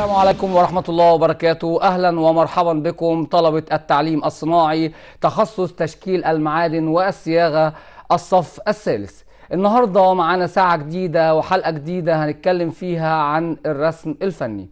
السلام عليكم ورحمة الله وبركاته أهلا ومرحبا بكم طلبة التعليم الصناعي تخصص تشكيل المعادن والصياغة الصف الثالث النهاردة معانا ساعة جديدة وحلقة جديدة هنتكلم فيها عن الرسم الفني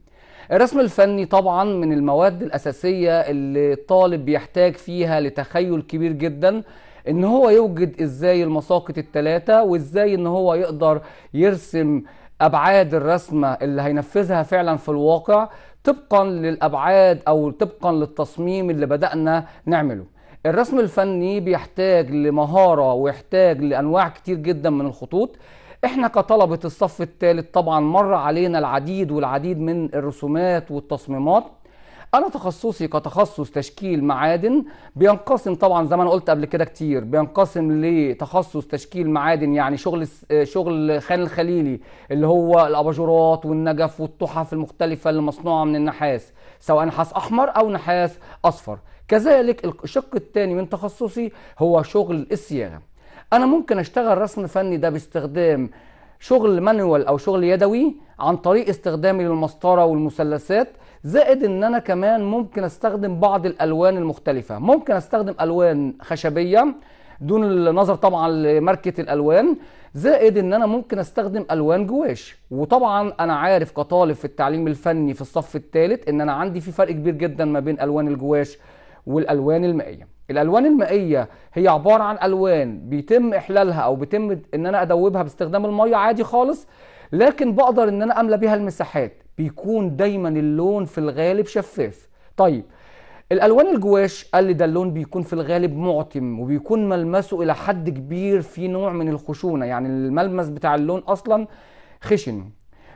الرسم الفني طبعا من المواد الأساسية اللي الطالب بيحتاج فيها لتخيل كبير جدا ان هو يوجد ازاي المساقط الثلاثة وازاي ان هو يقدر يرسم ابعاد الرسمه اللي هينفذها فعلا في الواقع طبقا للابعاد او طبقا للتصميم اللي بدانا نعمله الرسم الفني بيحتاج لمهاره ويحتاج لانواع كتير جدا من الخطوط احنا كطلبه الصف الثالث طبعا مر علينا العديد والعديد من الرسومات والتصميمات انا تخصصي كتخصص تشكيل معادن بينقسم طبعا زي ما انا قلت قبل كده كتير بينقسم لتخصص تشكيل معادن يعني شغل شغل خان الخليلي اللي هو الاباجورات والنجف والتحف المختلفه اللي مصنوعه من النحاس سواء نحاس احمر او نحاس اصفر كذلك الشق الثاني من تخصصي هو شغل الصياغه انا ممكن اشتغل رسم فني ده باستخدام شغل مانوال او شغل يدوي عن طريق استخدامي للمسطره والمثلثات زائد ان انا كمان ممكن استخدم بعض الالوان المختلفه ممكن استخدم الوان خشبيه دون النظر طبعا لماركه الالوان زائد ان انا ممكن استخدم الوان جواش وطبعا انا عارف كطالب في التعليم الفني في الصف الثالث ان انا عندي في فرق كبير جدا ما بين الوان الجواش والالوان المائيه الالوان المائيه هي عباره عن الوان بيتم احلالها او بيتم ان انا ادوبها باستخدام الميه عادي خالص لكن بقدر ان انا املى بيها المساحات بيكون دايما اللون في الغالب شفاف طيب الالوان الجواش قال لي ده اللون بيكون في الغالب معتم وبيكون ملمسه الى حد كبير في نوع من الخشونه يعني الملمس بتاع اللون اصلا خشن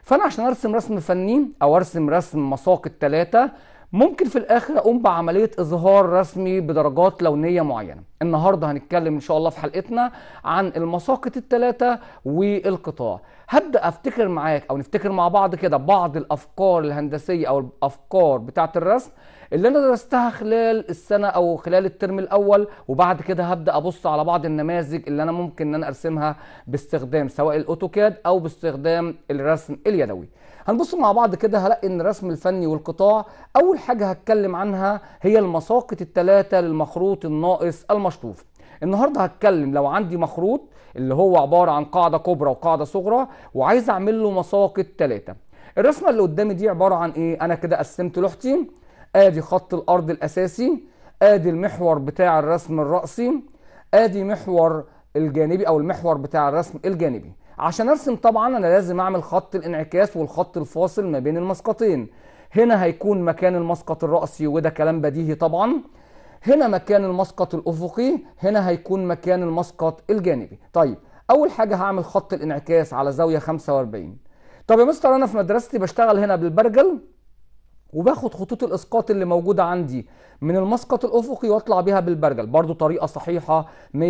فانا عشان ارسم رسم فني او ارسم رسم مساقط ثلاثه ممكن في الاخر اقوم بعمليه اظهار رسمي بدرجات لونيه معينه النهارده هنتكلم ان شاء الله في حلقتنا عن المساقط الثلاثه والقطاع هبدا افتكر معاك او نفتكر مع بعض كده بعض الافكار الهندسيه او الافكار بتاعه الرسم اللي انا درستها خلال السنه او خلال الترم الاول وبعد كده هبدا ابص على بعض النماذج اللي انا ممكن ان انا ارسمها باستخدام سواء الاوتوكاد او باستخدام الرسم اليدوي هنبص مع بعض كده هلاقي ان الرسم الفني والقطاع اول حاجه هتكلم عنها هي المساقط الثلاثه للمخروط الناقص المشطوف النهارده هتكلم لو عندي مخروط اللي هو عباره عن قاعده كبرى وقاعده صغرى وعايز اعمل له مساقط ثلاثه الرسمه اللي قدامي دي عباره عن ايه انا كده قسمت لوحتي ادي خط الارض الاساسي ادي المحور بتاع الرسم الرأسي ادي محور الجانبي او المحور بتاع الرسم الجانبي عشان ارسم طبعا انا لازم اعمل خط الانعكاس والخط الفاصل ما بين المسقطين هنا هيكون مكان المسقط الرأسي وده كلام بديهي طبعا هنا مكان المسقط الأفقي هنا هيكون مكان المسقط الجانبي طيب أول حاجة هعمل خط الانعكاس على زاوية 45 طب يا مستر أنا في مدرستي بشتغل هنا بالبرجل وباخد خطوط الإسقاط اللي موجودة عندي من المسقط الأفقي وأطلع بيها بالبرجل برضو طريقة صحيحة 100%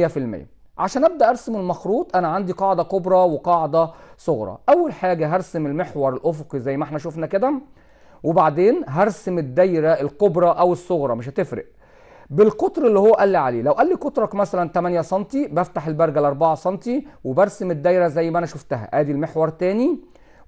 عشان ابدا ارسم المخروط انا عندي قاعده كبرى وقاعده صغرى اول حاجه هرسم المحور الافقي زي ما احنا شفنا كده وبعدين هرسم الدايره الكبرى او الصغرى مش هتفرق بالقطر اللي هو قال لي عليه لو قال لي قطرك مثلا 8 سم بفتح البرجل 4 سم وبرسم الدايره زي ما انا شفتها ادي المحور تاني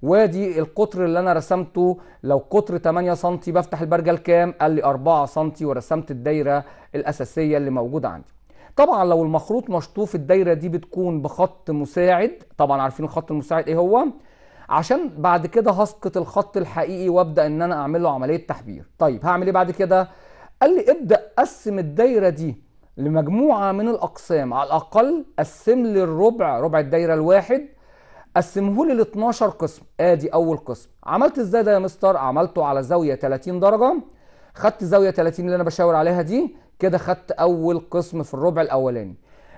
وادي القطر اللي انا رسمته لو قطر 8 سم بفتح البرجل كام قال لي 4 سم ورسمت الدايره الاساسيه اللي موجوده عندي طبعا لو المخروط مشطوف الدايره دي بتكون بخط مساعد طبعا عارفين الخط المساعد ايه هو عشان بعد كده هسقط الخط الحقيقي وابدا ان انا اعمل له عمليه تحبير طيب هعمل ايه بعد كده قال لي ابدا قسم الدايره دي لمجموعه من الاقسام على الاقل قسم لي الربع ربع الدايره الواحد قسمه لي ل 12 قسم ادي اول قسم عملت ازاي ده يا مستر عملته على زاويه 30 درجه خدت زاويه 30 اللي انا بشاور عليها دي كده خدت اول قسم في الربع الاولاني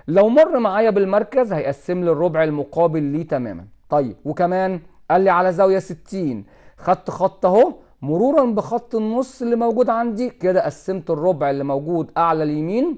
لو مر معايا بالمركز هيقسم لي الربع المقابل ليه تماما طيب وكمان قال لي على زاويه 60 خدت خط اهو مرورا بخط النص اللي موجود عندي كده قسمت الربع اللي موجود اعلى اليمين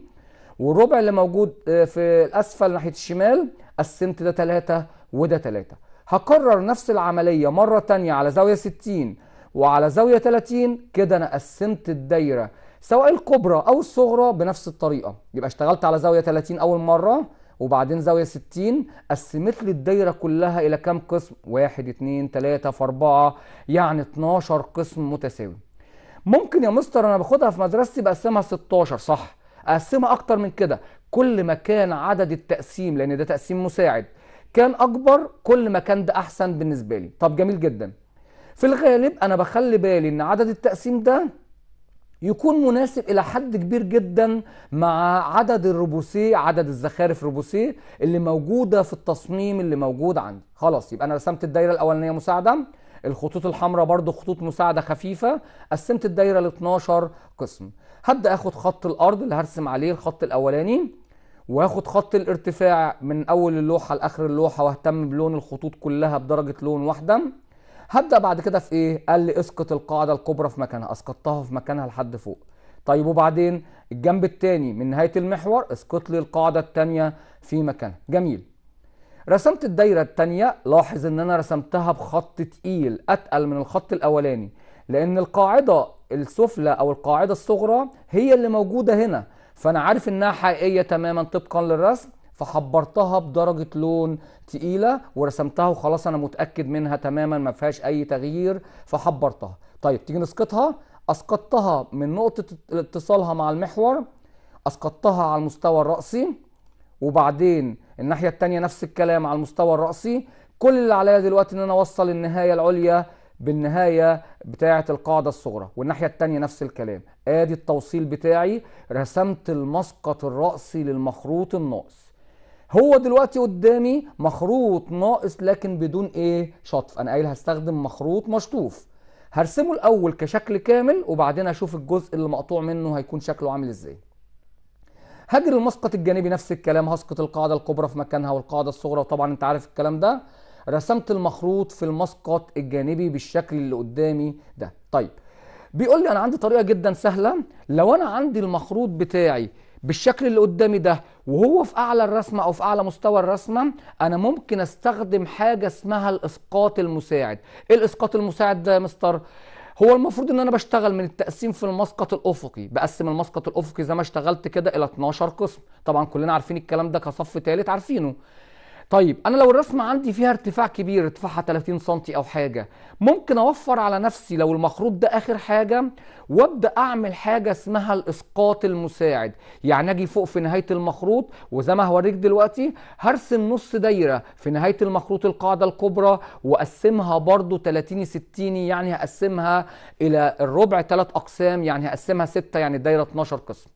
والربع اللي موجود آه، في الاسفل ناحيه الشمال قسمت ده 3 وده 3 هكرر نفس العمليه مره تانية على زاويه 60 وعلى زاويه 30 كده انا قسمت الدايره سواء الكبرى او الصغرى بنفس الطريقه يبقى اشتغلت على زاويه 30 اول مره وبعدين زاويه 60 قسمت لي الدايره كلها الى كام قسم 1 2 3 في 4 يعني 12 قسم متساوي ممكن يا مستر انا باخدها في مدرستي بقسمها 16 صح اقسمها اكتر من كده كل ما كان عدد التقسيم لان ده تقسيم مساعد كان اكبر كل ما كان ده احسن بالنسبه لي طب جميل جدا في الغالب انا بخلي بالي ان عدد التقسيم ده يكون مناسب الى حد كبير جدا مع عدد الروبوسيه عدد الزخارف روبوسيه اللي موجوده في التصميم اللي موجود عندي خلاص يبقى انا رسمت الدايره الاولانيه مساعده الخطوط الحمراء برضو خطوط مساعده خفيفه قسمت الدايره ل 12 قسم هبدا اخد خط الارض اللي هرسم عليه الخط الاولاني واخد خط الارتفاع من اول اللوحه لاخر اللوحه واهتم بلون الخطوط كلها بدرجه لون واحده هبدا بعد كده في ايه قال لي اسقط القاعده الكبرى في مكانها اسقطتها في مكانها لحد فوق طيب وبعدين الجنب الثاني من نهايه المحور اسقط لي القاعده الثانيه في مكانها جميل رسمت الدايره الثانيه لاحظ ان انا رسمتها بخط تقيل اتقل من الخط الاولاني لان القاعده السفلى او القاعده الصغرى هي اللي موجوده هنا فانا عارف انها حقيقيه تماما طبقا للرسم فحبرتها بدرجه لون تقيله ورسمتها وخلاص انا متاكد منها تماما ما فيهاش اي تغيير فحبرتها طيب تيجي نسقطها اسقطتها من نقطه اتصالها مع المحور اسقطتها على المستوى الرأسي وبعدين الناحيه التانية نفس الكلام على المستوى الرأسي كل اللي عليا دلوقتي ان انا اوصل النهايه العليا بالنهايه بتاعه القاعده الصغرى والناحيه التانية نفس الكلام ادي التوصيل بتاعي رسمت المسقط الرأسي للمخروط الناقص هو دلوقتي قدامي مخروط ناقص لكن بدون ايه شطف انا قايل هستخدم مخروط مشطوف هرسمه الاول كشكل كامل وبعدين اشوف الجزء اللي مقطوع منه هيكون شكله عامل ازاي هجر المسقط الجانبي نفس الكلام هسقط القاعده الكبرى في مكانها والقاعده الصغرى وطبعا انت عارف الكلام ده رسمت المخروط في المسقط الجانبي بالشكل اللي قدامي ده طيب بيقول لي انا عندي طريقه جدا سهله لو انا عندي المخروط بتاعي بالشكل اللي قدامي ده وهو في اعلى الرسمه او في اعلى مستوى الرسمه انا ممكن استخدم حاجه اسمها الاسقاط المساعد ايه الاسقاط المساعد ده يا مستر هو المفروض ان انا بشتغل من التقسيم في المسقط الافقي بقسم المسقط الافقي زي ما اشتغلت كده الى 12 قسم طبعا كلنا عارفين الكلام ده كصف ثالث عارفينه طيب انا لو الرسمه عندي فيها ارتفاع كبير ارتفاعها 30 سم او حاجه ممكن اوفر على نفسي لو المخروط ده اخر حاجه وابدا اعمل حاجه اسمها الاسقاط المساعد يعني اجي فوق في نهايه المخروط وزي ما هوريك دلوقتي هرسم نص دايره في نهايه المخروط القاعده الكبرى واقسمها برضو 30 60 يعني هقسمها الى الربع ثلاث اقسام يعني هقسمها 6 يعني الدايره 12 قسم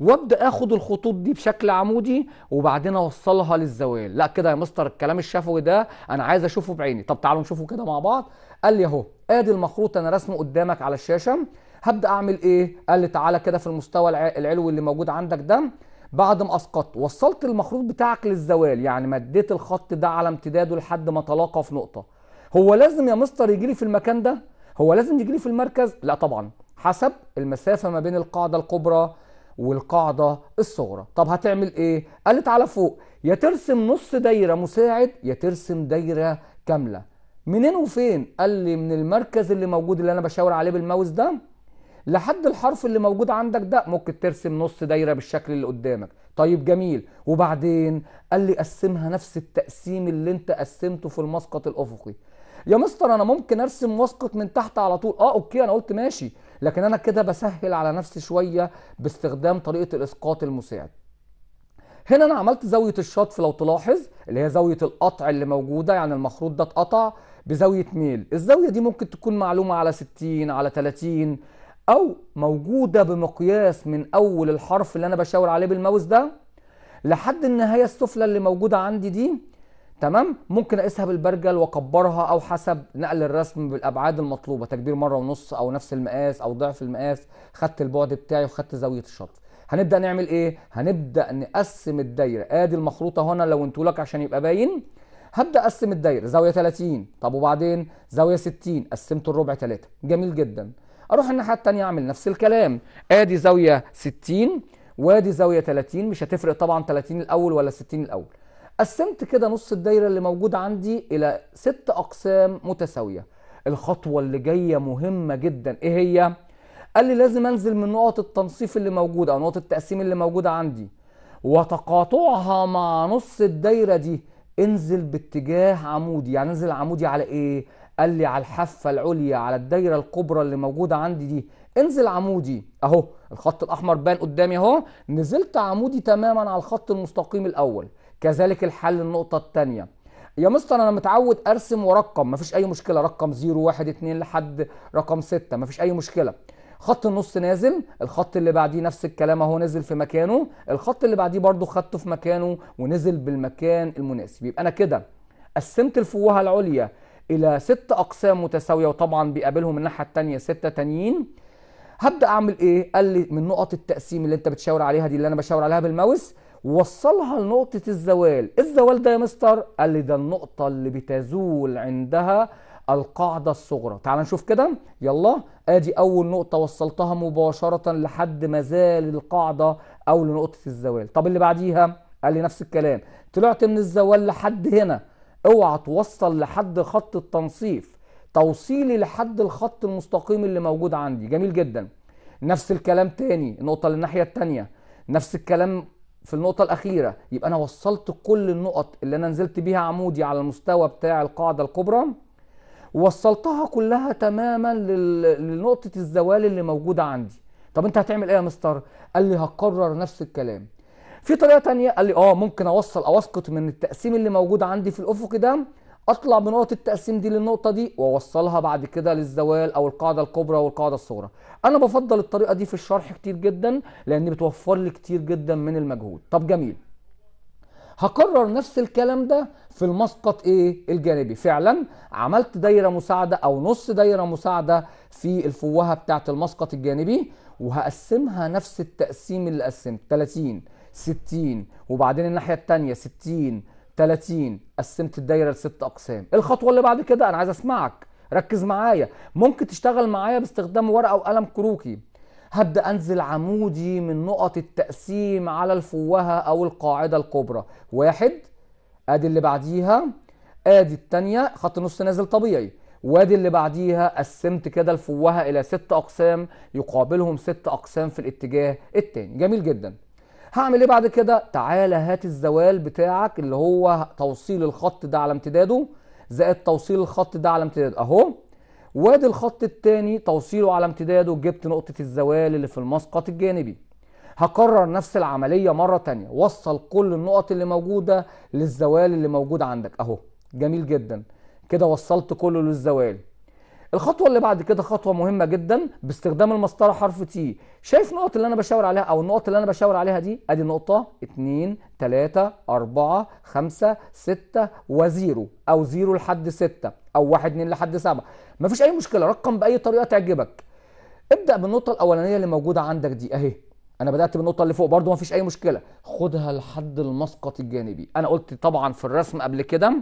وابدا اخد الخطوط دي بشكل عمودي وبعدين اوصلها للزوال لا كده يا مستر الكلام الشفوي ده انا عايز اشوفه بعيني طب تعالوا نشوفه كده مع بعض قال لي اهو ادي المخروط انا رسمه قدامك على الشاشه هبدا اعمل ايه قال لي تعالى كده في المستوى العلوي اللي موجود عندك ده بعد ما اسقطت وصلت المخروط بتاعك للزوال يعني مديت الخط ده على امتداده لحد ما تلاقى في نقطه هو لازم يا مستر يجي لي في المكان ده هو لازم يجي لي في المركز لا طبعا حسب المسافه ما بين القاعده الكبرى والقاعدة الصغرى طب هتعمل ايه قال تعالى فوق يا ترسم نص دايرة مساعد يا ترسم دايرة كاملة منين وفين قال لي من المركز اللي موجود اللي انا بشاور عليه بالماوس ده لحد الحرف اللي موجود عندك ده ممكن ترسم نص دايرة بالشكل اللي قدامك طيب جميل وبعدين قال لي قسمها نفس التقسيم اللي انت قسمته في المسقط الافقي يا مستر انا ممكن ارسم مسقط من تحت على طول اه اوكي انا قلت ماشي لكن انا كده بسهل على نفسي شويه باستخدام طريقه الاسقاط المساعد هنا انا عملت زاويه الشطف لو تلاحظ اللي هي زاويه القطع اللي موجوده يعني المخروط ده اتقطع بزاويه ميل الزاويه دي ممكن تكون معلومه على 60 على 30 او موجوده بمقياس من اول الحرف اللي انا بشاور عليه بالماوس ده لحد النهايه السفلى اللي موجوده عندي دي تمام ممكن اقيسها بالبرجل واكبرها او حسب نقل الرسم بالابعاد المطلوبه تكبير مره ونص او نفس المقاس او ضعف المقاس خدت البعد بتاعي وخدت زاويه الشطر هنبدا نعمل ايه هنبدا نقسم الدايره ادي المخروطه هنا لو انتوا لك عشان يبقى باين هبدا اقسم الدايره زاويه 30 طب وبعدين زاويه 60 قسمت الربع 3 جميل جدا اروح الناحيه الثانيه اعمل نفس الكلام ادي زاويه 60 وادي زاويه 30 مش هتفرق طبعا 30 الاول ولا 60 الاول قسمت كده نص الدايره اللي موجوده عندي الى ست اقسام متساويه الخطوه اللي جايه مهمه جدا ايه هي قال لي لازم انزل من نقط التنصيف اللي موجوده او نقط التقسيم اللي موجوده عندي وتقاطعها مع نص الدايره دي انزل باتجاه عمودي يعني انزل عمودي على ايه قال لي على الحافه العليا على الدايره الكبرى اللي موجوده عندي دي انزل عمودي اهو الخط الاحمر بان قدامي اهو نزلت عمودي تماما على الخط المستقيم الاول كذلك الحل النقطه الثانيه يا مستر انا متعود ارسم وارقم مفيش اي مشكله رقم 0 1 2 لحد رقم 6 مفيش اي مشكله خط النص نازل الخط اللي بعديه نفس الكلام اهو نزل في مكانه الخط اللي بعديه برضو خدته في مكانه ونزل بالمكان المناسب يبقى انا كده قسمت الفوهه العليا الى ست اقسام متساويه وطبعا بيقابلهم الناحيه الثانيه سته تانيين هبدا اعمل ايه قال لي من نقط التقسيم اللي انت بتشاور عليها دي اللي انا بشاور عليها بالماوس وصلها لنقطة الزوال الزوال ده يا مستر قال لي ده النقطة اللي بتزول عندها القاعدة الصغرى تعال نشوف كده يلا ادي اول نقطة وصلتها مباشرة لحد ما زال القاعدة او لنقطة الزوال طب اللي بعديها قال لي نفس الكلام طلعت من الزوال لحد هنا اوعى توصل لحد خط التنصيف توصيلي لحد الخط المستقيم اللي موجود عندي جميل جدا نفس الكلام تاني النقطة للناحية التانية نفس الكلام في النقطة الأخيرة يبقى أنا وصلت كل النقط اللي أنا نزلت بيها عمودي على المستوى بتاع القاعدة الكبرى وصلتها كلها تماما لنقطة الزوال اللي موجودة عندي طب أنت هتعمل إيه يا مستر؟ قال لي هكرر نفس الكلام في طريقة تانية قال لي آه ممكن أوصل أو أسقط من التقسيم اللي موجود عندي في الأفق ده اطلع بنقطه التقسيم دي للنقطه دي واوصلها بعد كده للزوال او القاعده الكبرى والقاعده الصغرى انا بفضل الطريقه دي في الشرح كتير جدا لان بتوفر لي كتير جدا من المجهود طب جميل هكرر نفس الكلام ده في المسقط ايه الجانبي فعلا عملت دايره مساعده او نص دايره مساعده في الفوهه بتاعه المسقط الجانبي وهقسمها نفس التقسيم اللي قسمت 30 60 وبعدين الناحيه الثانيه 60 30 قسمت الدايره لست اقسام الخطوه اللي بعد كده انا عايز اسمعك ركز معايا ممكن تشتغل معايا باستخدام ورقه وقلم كروكي هبدا انزل عمودي من نقط التقسيم على الفوهه او القاعده الكبرى واحد ادي اللي بعديها ادي الثانيه خط نص نازل طبيعي وادي اللي بعديها قسمت كده الفوهه الى ست اقسام يقابلهم ست اقسام في الاتجاه الثاني جميل جدا هعمل ايه بعد كده تعالى هات الزوال بتاعك اللي هو توصيل الخط ده على امتداده زائد توصيل الخط ده على امتداده اهو وادي الخط الثاني توصيله على امتداده جبت نقطه الزوال اللي في المسقط الجانبي هكرر نفس العمليه مره ثانيه وصل كل النقط اللي موجوده للزوال اللي موجود عندك اهو جميل جدا كده وصلت كله للزوال الخطوه اللي بعد كده خطوه مهمه جدا باستخدام المسطره حرف تي شايف النقط اللي انا بشاور عليها او النقط اللي انا بشاور عليها دي ادي نقطه 2 3 4 5 6 و0 او 0 لحد 6 او 1 2 لحد 7 مفيش اي مشكله رقم باي طريقه تعجبك ابدا بالنقطه الاولانيه اللي موجوده عندك دي اهي انا بدات بالنقطه اللي فوق برده مفيش اي مشكله خدها لحد المسقط الجانبي انا قلت طبعا في الرسم قبل كده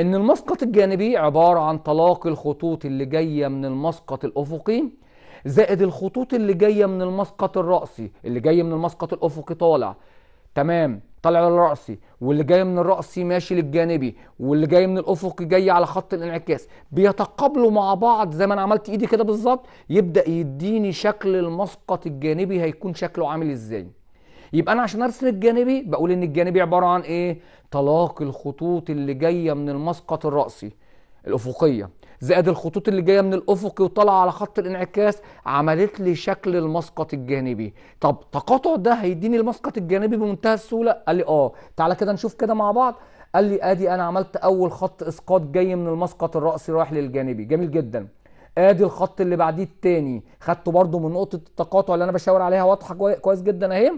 ان المسقط الجانبي عبارة عن تلاقي الخطوط اللي جاية من المسقط الافقي زائد الخطوط اللي جاية من المسقط الرأسي اللي جاية من المسقط الافقي طالع تمام طالع للرأسي واللي جاي من الرأسي ماشي للجانبي واللي جاي من الأفق جاي على خط الانعكاس بيتقابلوا مع بعض زي ما أنا عملت إيدي كده بالظبط يبدأ يديني شكل المسقط الجانبي هيكون شكله عامل إزاي يبقى انا عشان ارسم الجانبي بقول ان الجانبي عباره عن ايه تلاقي الخطوط اللي جايه من المسقط الراسي الافقيه زائد الخطوط اللي جايه من الافقي وطالعه على خط الانعكاس عملت لي شكل المسقط الجانبي طب تقاطع ده هيديني المسقط الجانبي بمنتهى السهوله قال لي اه تعالى كده نشوف كده مع بعض قال لي ادي انا عملت اول خط اسقاط جاي من المسقط الراسي رايح للجانبي جميل جدا ادي الخط اللي بعديه التاني خدته برده من نقطه التقاطع اللي انا بشاور عليها واضحه كويس جدا اهي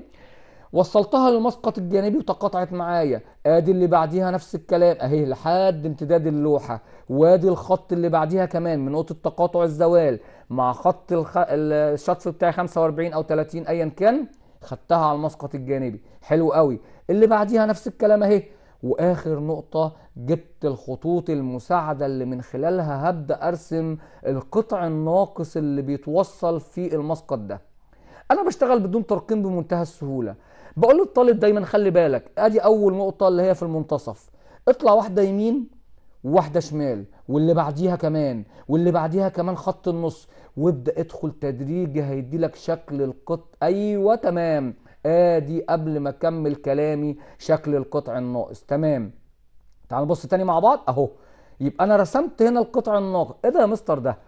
وصلتها للمسقط الجانبي وتقاطعت معايا ادي اللي بعديها نفس الكلام اهي لحد امتداد اللوحه وادي الخط اللي بعديها كمان من نقطه تقاطع الزوال مع خط الخ... الشطف بتاعي 45 او 30 ايا كان خدتها على المسقط الجانبي حلو قوي اللي بعديها نفس الكلام اهي واخر نقطه جبت الخطوط المساعده اللي من خلالها هبدا ارسم القطع الناقص اللي بيتوصل في المسقط ده انا بشتغل بدون ترقيم بمنتهى السهوله بقول للطالب دايما خلي بالك ادي اول نقطه اللي هي في المنتصف اطلع واحده يمين وواحده شمال واللي بعديها كمان واللي بعديها كمان خط النص وابدا ادخل تدريجي هيدي لك شكل القط ايوه تمام ادي آه قبل ما اكمل كلامي شكل القطع الناقص تمام تعال نبص تاني مع بعض اهو يبقى انا رسمت هنا القطع الناقص ايه ده يا مستر ده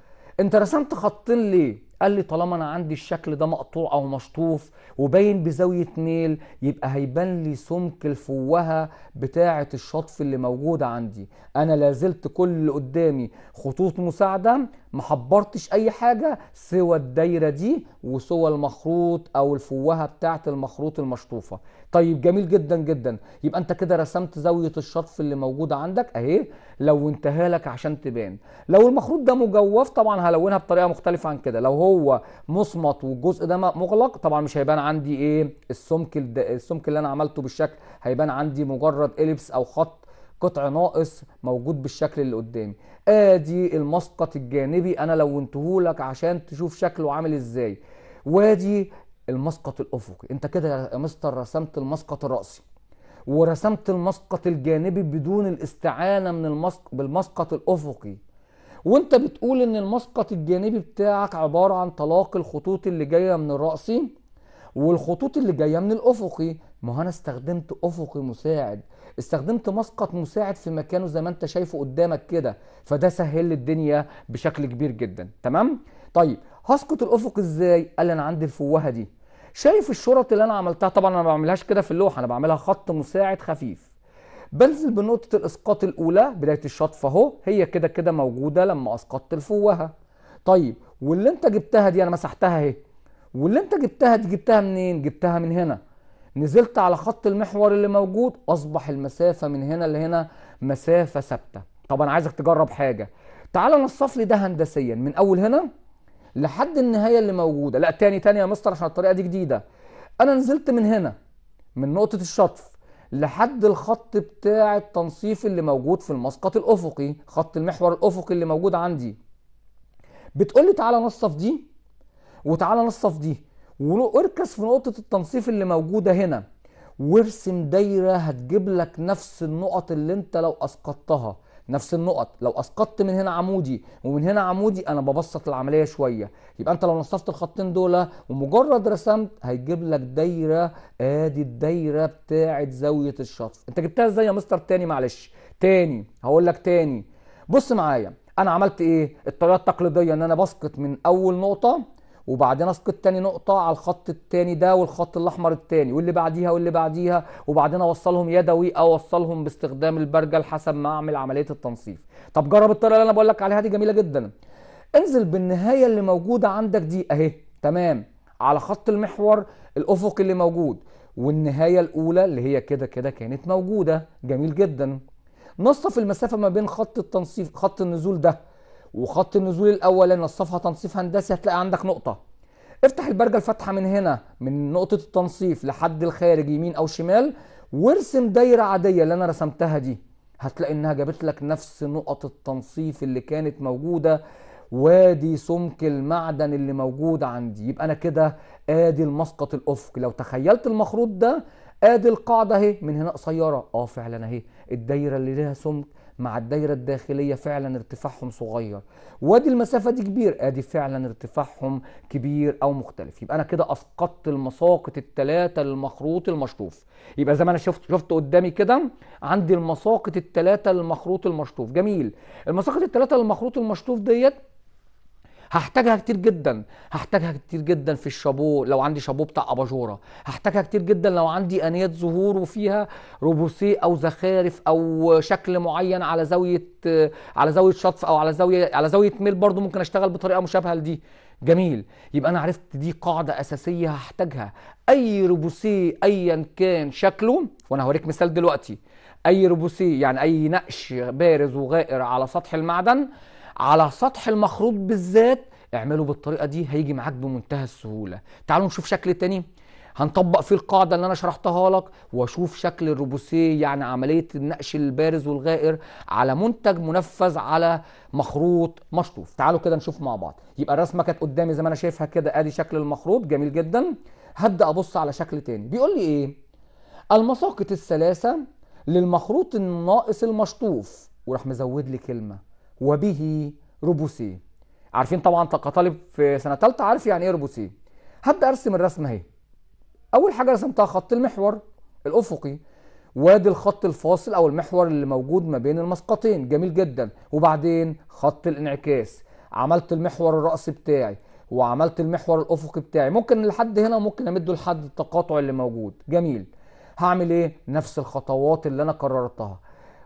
انت رسمت خطين ليه قال لي طالما انا عندي الشكل ده مقطوع او مشطوف وباين بزاويه نيل يبقى هيبان لي سمك الفوهه بتاعه الشطف اللي موجوده عندي انا لازلت كل اللي قدامي خطوط مساعده ما حبرتش اي حاجه سوى الدايره دي وسوى المخروط او الفوهه بتاعه المخروط المشطوفه طيب جميل جدا جدا يبقى انت كده رسمت زاويه الشطف اللي موجوده عندك اهي لونتها لك عشان تبان لو المخروط ده مجوف طبعا هلونها بطريقه مختلفه عن كده لو هو مصمت والجزء ده مغلق طبعا مش هيبان عندي ايه السمك السمك اللي انا عملته بالشكل هيبان عندي مجرد اليبس او خط قطع ناقص موجود بالشكل اللي قدامي ادي المسقط الجانبي انا لونته لك عشان تشوف شكله عامل ازاي وادي المسقط الافقي انت كده يا مستر رسمت المسقط الراسي ورسمت المسقط الجانبي بدون الاستعانه من المسق بالمسقط الافقي وانت بتقول ان المسقط الجانبي بتاعك عباره عن تلاقي الخطوط اللي جايه من الراسي والخطوط اللي جايه من الافقي ما هو انا استخدمت افقي مساعد استخدمت مسقط مساعد في مكانه زي ما انت شايفه قدامك كده فده سهل لي الدنيا بشكل كبير جدا تمام طيب هسقط الافق ازاي قال انا عندي الفوهه دي شايف الشرط اللي انا عملتها طبعا انا ما بعملهاش كده في اللوحه انا بعملها خط مساعد خفيف بنزل بنقطه الاسقاط الاولى بدايه الشطف اهو هي كده كده موجوده لما اسقطت الفوهه طيب واللي انت جبتها دي انا مسحتها اهي واللي انت جبتها دي جبتها منين جبتها من هنا نزلت على خط المحور اللي موجود اصبح المسافه من هنا لهنا مسافه ثابته طب انا عايزك تجرب حاجه تعال نصف لي ده هندسيا من اول هنا لحد النهايه اللي موجوده لا تاني تاني يا مستر عشان الطريقه دي جديده انا نزلت من هنا من نقطه الشطف لحد الخط بتاع التنصيف اللي موجود في المسقط الافقي خط المحور الافقي اللي موجود عندي بتقول لي تعالى نصف دي وتعالى نصف دي واركز في نقطه التنصيف اللي موجوده هنا وارسم دايره هتجيب لك نفس النقط اللي انت لو اسقطتها نفس النقط لو اسقطت من هنا عمودي ومن هنا عمودي انا ببسط العمليه شويه يبقى انت لو نصفت الخطين دول ومجرد رسمت هيجيب لك دايره ادي الدايره بتاعه زاويه الشطر انت جبتها ازاي يا مستر تاني معلش تاني هقول لك تاني بص معايا انا عملت ايه الطريقه التقليديه ان انا بسقط من اول نقطه وبعدين اسقط تاني نقطه على الخط التاني ده والخط الاحمر التاني واللي بعديها واللي بعديها وبعدين اوصلهم يدوي او اوصلهم باستخدام البرجل حسب ما اعمل عمليه التنصيف طب جرب الطريقه اللي انا بقول لك عليها دي جميله جدا انزل بالنهايه اللي موجوده عندك دي اهي تمام على خط المحور الافقي اللي موجود والنهايه الاولى اللي هي كده كده كانت موجوده جميل جدا نصف المسافه ما بين خط التنصيف خط النزول ده وخط النزول الاولاني الصفحه تنصيف هندسي هتلاقي عندك نقطه افتح البرجه الفاتحه من هنا من نقطه التنصيف لحد الخارج يمين او شمال وارسم دايره عاديه اللي انا رسمتها دي هتلاقي انها جابت لك نفس نقط التنصيف اللي كانت موجوده وادي سمك المعدن اللي موجود عندي يبقى انا كده ادي المسقط الافق لو تخيلت المخروط ده ادي القاعده اهي من هنا قصيره اه فعلا اهي الدايره اللي ليها سمك مع الدايرة الداخلية فعلا ارتفاعهم صغير وادي المسافة دي كبير ادي فعلا ارتفاعهم كبير او مختلف يبقى انا كده اسقطت المساقط التلاتة المخروط المشطوف يبقى زي ما انا شفت شفت قدامي كده عندي المساقط التلاتة المخروط المشطوف جميل المساقط التلاتة المخروط المشطوف ديت هحتاجها كتير جدا هحتاجها كتير جدا في الشابو لو عندي شابو بتاع اباجوره هحتاجها كتير جدا لو عندي انيات زهور وفيها روبوسيه او زخارف او شكل معين على زاويه على زاويه شطف او على زاويه على زاويه ميل برضو ممكن اشتغل بطريقه مشابهه لدي جميل يبقى انا عرفت دي قاعده اساسيه هحتاجها اي روبوسيه ايا كان شكله وانا هوريك مثال دلوقتي اي روبوسيه يعني اي نقش بارز وغائر على سطح المعدن على سطح المخروط بالذات اعمله بالطريقه دي هيجي معاك بمنتهى السهوله تعالوا نشوف شكل تاني هنطبق فيه القاعدة اللي أنا شرحتها لك وأشوف شكل الروبوسيه يعني عملية النقش البارز والغائر على منتج منفذ على مخروط مشطوف تعالوا كده نشوف مع بعض يبقى الرسمة كانت قدامي زي ما أنا شايفها كده أدي شكل المخروط جميل جدا هبدأ أبص على شكل تاني بيقول لي إيه المساقط الثلاثة للمخروط الناقص المشطوف وراح مزود لي كلمة وبه روبوسي عارفين طبعا كطالب في سنه ثالثه عارف يعني ايه روبوسي هبدا ارسم الرسمه اهي اول حاجه رسمتها خط المحور الافقي وادي الخط الفاصل او المحور اللي موجود ما بين المسقطين جميل جدا وبعدين خط الانعكاس عملت المحور الرأسي بتاعي وعملت المحور الافقي بتاعي ممكن لحد هنا ممكن امده لحد التقاطع اللي موجود جميل هعمل ايه نفس الخطوات اللي انا قررتها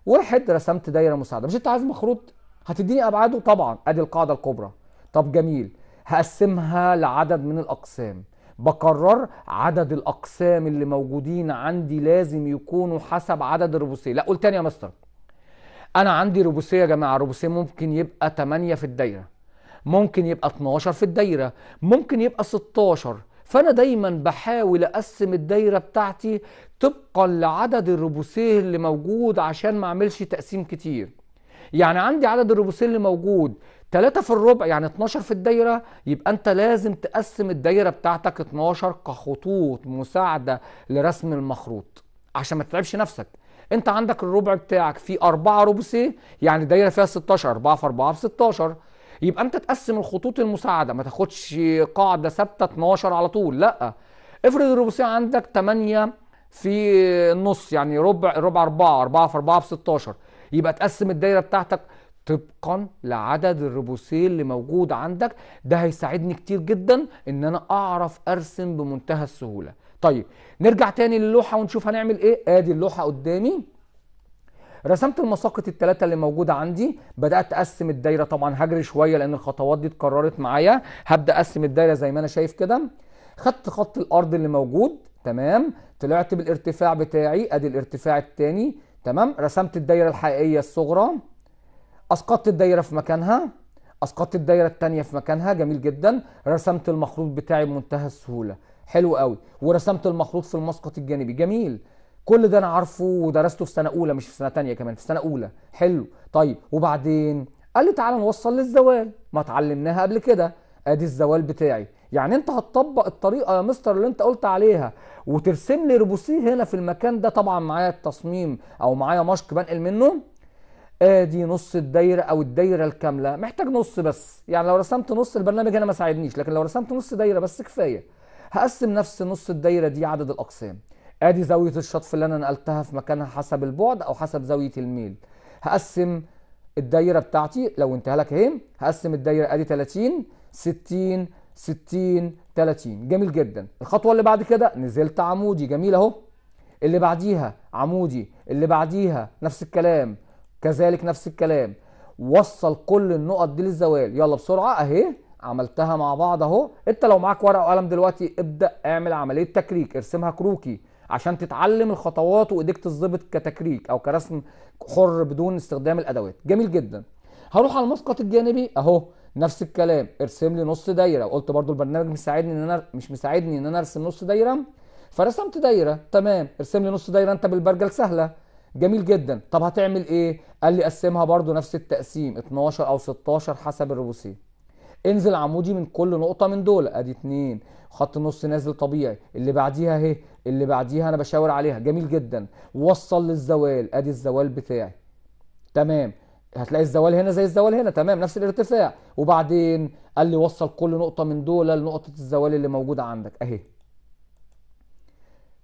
واحد رسمت دايره مساعده مش انت عايز مخروط هتديني ابعاده طبعا ادي القاعده الكبرى طب جميل هقسمها لعدد من الاقسام بقرر عدد الاقسام اللي موجودين عندي لازم يكونوا حسب عدد الربوسيه لا قول تاني يا مستر انا عندي ربوسيه يا جماعه الربوسيه ممكن يبقى 8 في الدايره ممكن يبقى 12 في الدايره ممكن يبقى 16 فانا دايما بحاول اقسم الدايره بتاعتي طبقا لعدد الربوسيه اللي موجود عشان ما اعملش تقسيم كتير يعني عندي عدد الريبوسوم اللي موجود 3 في الربع يعني 12 في الدايره يبقى انت لازم تقسم الدايره بتاعتك 12 كخطوط مساعده لرسم المخروط عشان ما تتعبش نفسك انت عندك الربع بتاعك فيه 4 روبوسيه يعني دايره فيها 16 4 في 4 في 16 يبقى انت تقسم الخطوط المساعده ما تاخدش قاعده ثابته 12 على طول لا افرض الروبوسيه عندك 8 في النص يعني ربع ربع 4 4 في 4 في 16 يبقى تقسم الدايره بتاعتك طبقا لعدد الريبوسيل اللي موجود عندك ده هيساعدني كتير جدا ان انا اعرف ارسم بمنتهى السهوله طيب نرجع تاني للوحه ونشوف هنعمل ايه ادي اللوحه قدامي رسمت المساقط الثلاثه اللي موجوده عندي بدات اقسم الدايره طبعا هجري شويه لان الخطوات دي اتكررت معايا هبدا اقسم الدايره زي ما انا شايف كده خدت خط الارض اللي موجود تمام طلعت بالارتفاع بتاعي ادي الارتفاع الثاني تمام رسمت الدايره الحقيقيه الصغرى اسقطت الدايره في مكانها اسقطت الدايره التانية في مكانها جميل جدا رسمت المخروط بتاعي بمنتهى السهوله حلو قوي ورسمت المخروط في المسقط الجانبي جميل كل ده انا عارفه ودرسته في سنه اولى مش في سنه ثانيه كمان في سنه اولى حلو طيب وبعدين قال لي تعالى نوصل للزوال ما اتعلمناها قبل كده ادي الزوال بتاعي يعني انت هتطبق الطريقه يا مستر اللي انت قلت عليها وترسم لي ربوسي هنا في المكان ده طبعا معايا التصميم او معايا مشق بنقل منه ادي آه نص الدايره او الدايره الكامله محتاج نص بس يعني لو رسمت نص البرنامج هنا ما ساعدنيش لكن لو رسمت نص دايره بس كفايه هقسم نفس نص الدايره دي عدد الاقسام ادي زاويه الشطف اللي انا نقلتها في مكانها حسب البعد او حسب زاويه الميل هقسم الدايره بتاعتي لو انتهى لك اهي هقسم الدايره ادي 30 60 60 30 جميل جدا الخطوه اللي بعد كده نزلت عمودي جميل اهو اللي بعديها عمودي اللي بعديها نفس الكلام كذلك نفس الكلام وصل كل النقط دي للزوال يلا بسرعه اهي عملتها مع بعض اهو انت لو معاك ورقه وقلم دلوقتي ابدا اعمل عمليه تكريك ارسمها كروكي عشان تتعلم الخطوات وايديك تظبط كتكريك او كرسم حر بدون استخدام الادوات جميل جدا هروح على المسقط الجانبي اهو نفس الكلام ارسم لي نص دايره وقلت برضو البرنامج مساعدني ان انا مش مساعدني ان انا ارسم نص دايره فرسمت دايره تمام ارسم لي نص دايره انت بالبرجل سهله جميل جدا طب هتعمل ايه قال لي قسمها برضو نفس التقسيم 12 او 16 حسب الروسي انزل عمودي من كل نقطه من دول ادي اتنين خط النص نازل طبيعي اللي بعديها اهي اللي بعديها انا بشاور عليها جميل جدا وصل للزوال ادي الزوال بتاعي تمام هتلاقي الزوال هنا زي الزوال هنا تمام نفس الارتفاع وبعدين قال لي وصل كل نقطة من دول لنقطة الزوال اللي موجودة عندك اهي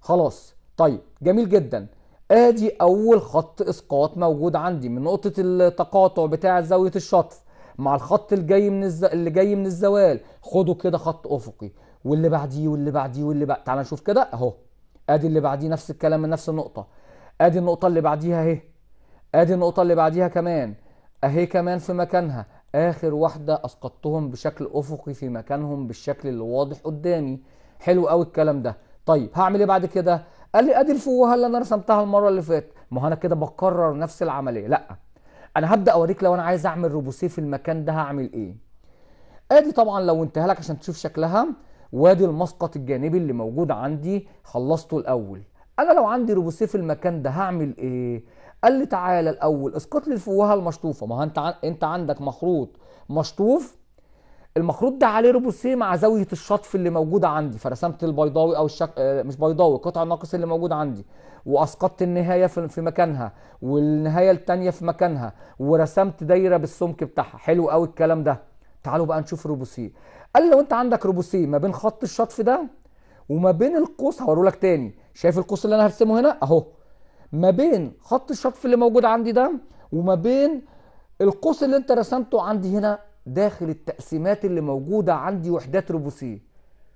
خلاص طيب جميل جدا ادي اول خط اسقاط موجود عندي من نقطة التقاطع بتاع زاوية الشطف مع الخط الجاي من الز... اللي جاي من الزوال خدوا كده خط افقي واللي بعديه واللي بعديه واللي بعد تعال نشوف كده اهو ادي اللي بعديه نفس الكلام من نفس النقطة ادي النقطة اللي بعديها اهي ادي النقطه اللي بعديها كمان اهي كمان في مكانها اخر واحده اسقطتهم بشكل افقي في مكانهم بالشكل اللي واضح قدامي حلو قوي الكلام ده طيب هعمل ايه بعد كده قال لي ادي الفوهه اللي انا رسمتها المره اللي فاتت ما انا كده بكرر نفس العمليه لا انا هبدا اوريك لو انا عايز اعمل روبوسيه في المكان ده هعمل ايه ادي طبعا لو انتهى لك عشان تشوف شكلها وادي المسقط الجانبي اللي موجود عندي خلصته الاول انا لو عندي روبوسيه في المكان ده هعمل ايه قال لي تعالى الاول اسقط لي الفوهه المشطوفه ما هو انت انت عندك مخروط مشطوف المخروط ده عليه ربوسيه مع زاويه الشطف اللي موجوده عندي فرسمت البيضاوي او الشك... آه، مش بيضاوي قطع الناقص اللي موجود عندي واسقطت النهايه في, مكانها والنهايه الثانيه في مكانها ورسمت دايره بالسمك بتاعها حلو قوي الكلام ده تعالوا بقى نشوف ربوسيه قال لو انت عندك ربوسيه ما بين خط الشطف ده وما بين القوس هوريه لك تاني شايف القوس اللي انا هرسمه هنا اهو ما بين خط الشطف اللي موجود عندي ده وما بين القوس اللي انت رسمته عندي هنا داخل التقسيمات اللي موجوده عندي وحدات ربوسيه.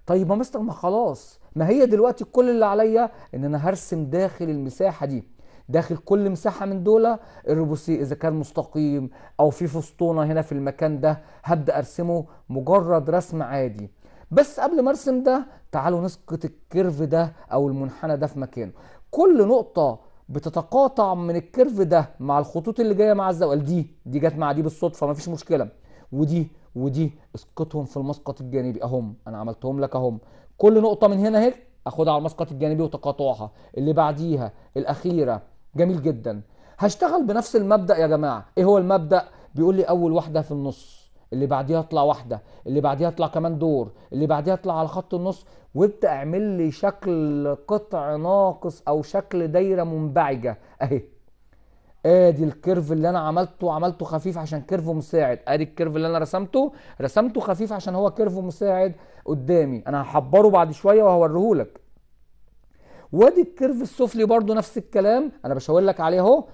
طيب ما مستر ما خلاص ما هي دلوقتي كل اللي عليا ان انا هرسم داخل المساحه دي داخل كل مساحه من دول الربوسيه اذا كان مستقيم او في فسطونه هنا في المكان ده هبدا ارسمه مجرد رسم عادي بس قبل ما ارسم ده تعالوا نسقط الكيرف ده او المنحنى ده في مكانه كل نقطه بتتقاطع من الكيرف ده مع الخطوط اللي جايه مع الزوال دي دي جت مع دي بالصدفه مفيش مشكله ودي ودي اسقطهم في المسقط الجانبي اهم انا عملتهم لك اهم كل نقطه من هنا اهي اخدها على المسقط الجانبي وتقاطعها اللي بعديها الاخيره جميل جدا هشتغل بنفس المبدا يا جماعه ايه هو المبدا بيقول لي اول واحده في النص اللي بعديها اطلع واحده اللي بعديها اطلع كمان دور اللي بعديها اطلع على خط النص وابدا اعمل لي شكل قطع ناقص او شكل دايره منبعجه اهي ادي الكيرف اللي انا عملته عملته خفيف عشان كيرفه مساعد ادي الكيرف اللي انا رسمته رسمته خفيف عشان هو كيرفه مساعد قدامي انا هحبره بعد شويه وهوريهولك وادي الكيرف السفلي برضو نفس الكلام انا بشاور لك عليه اهو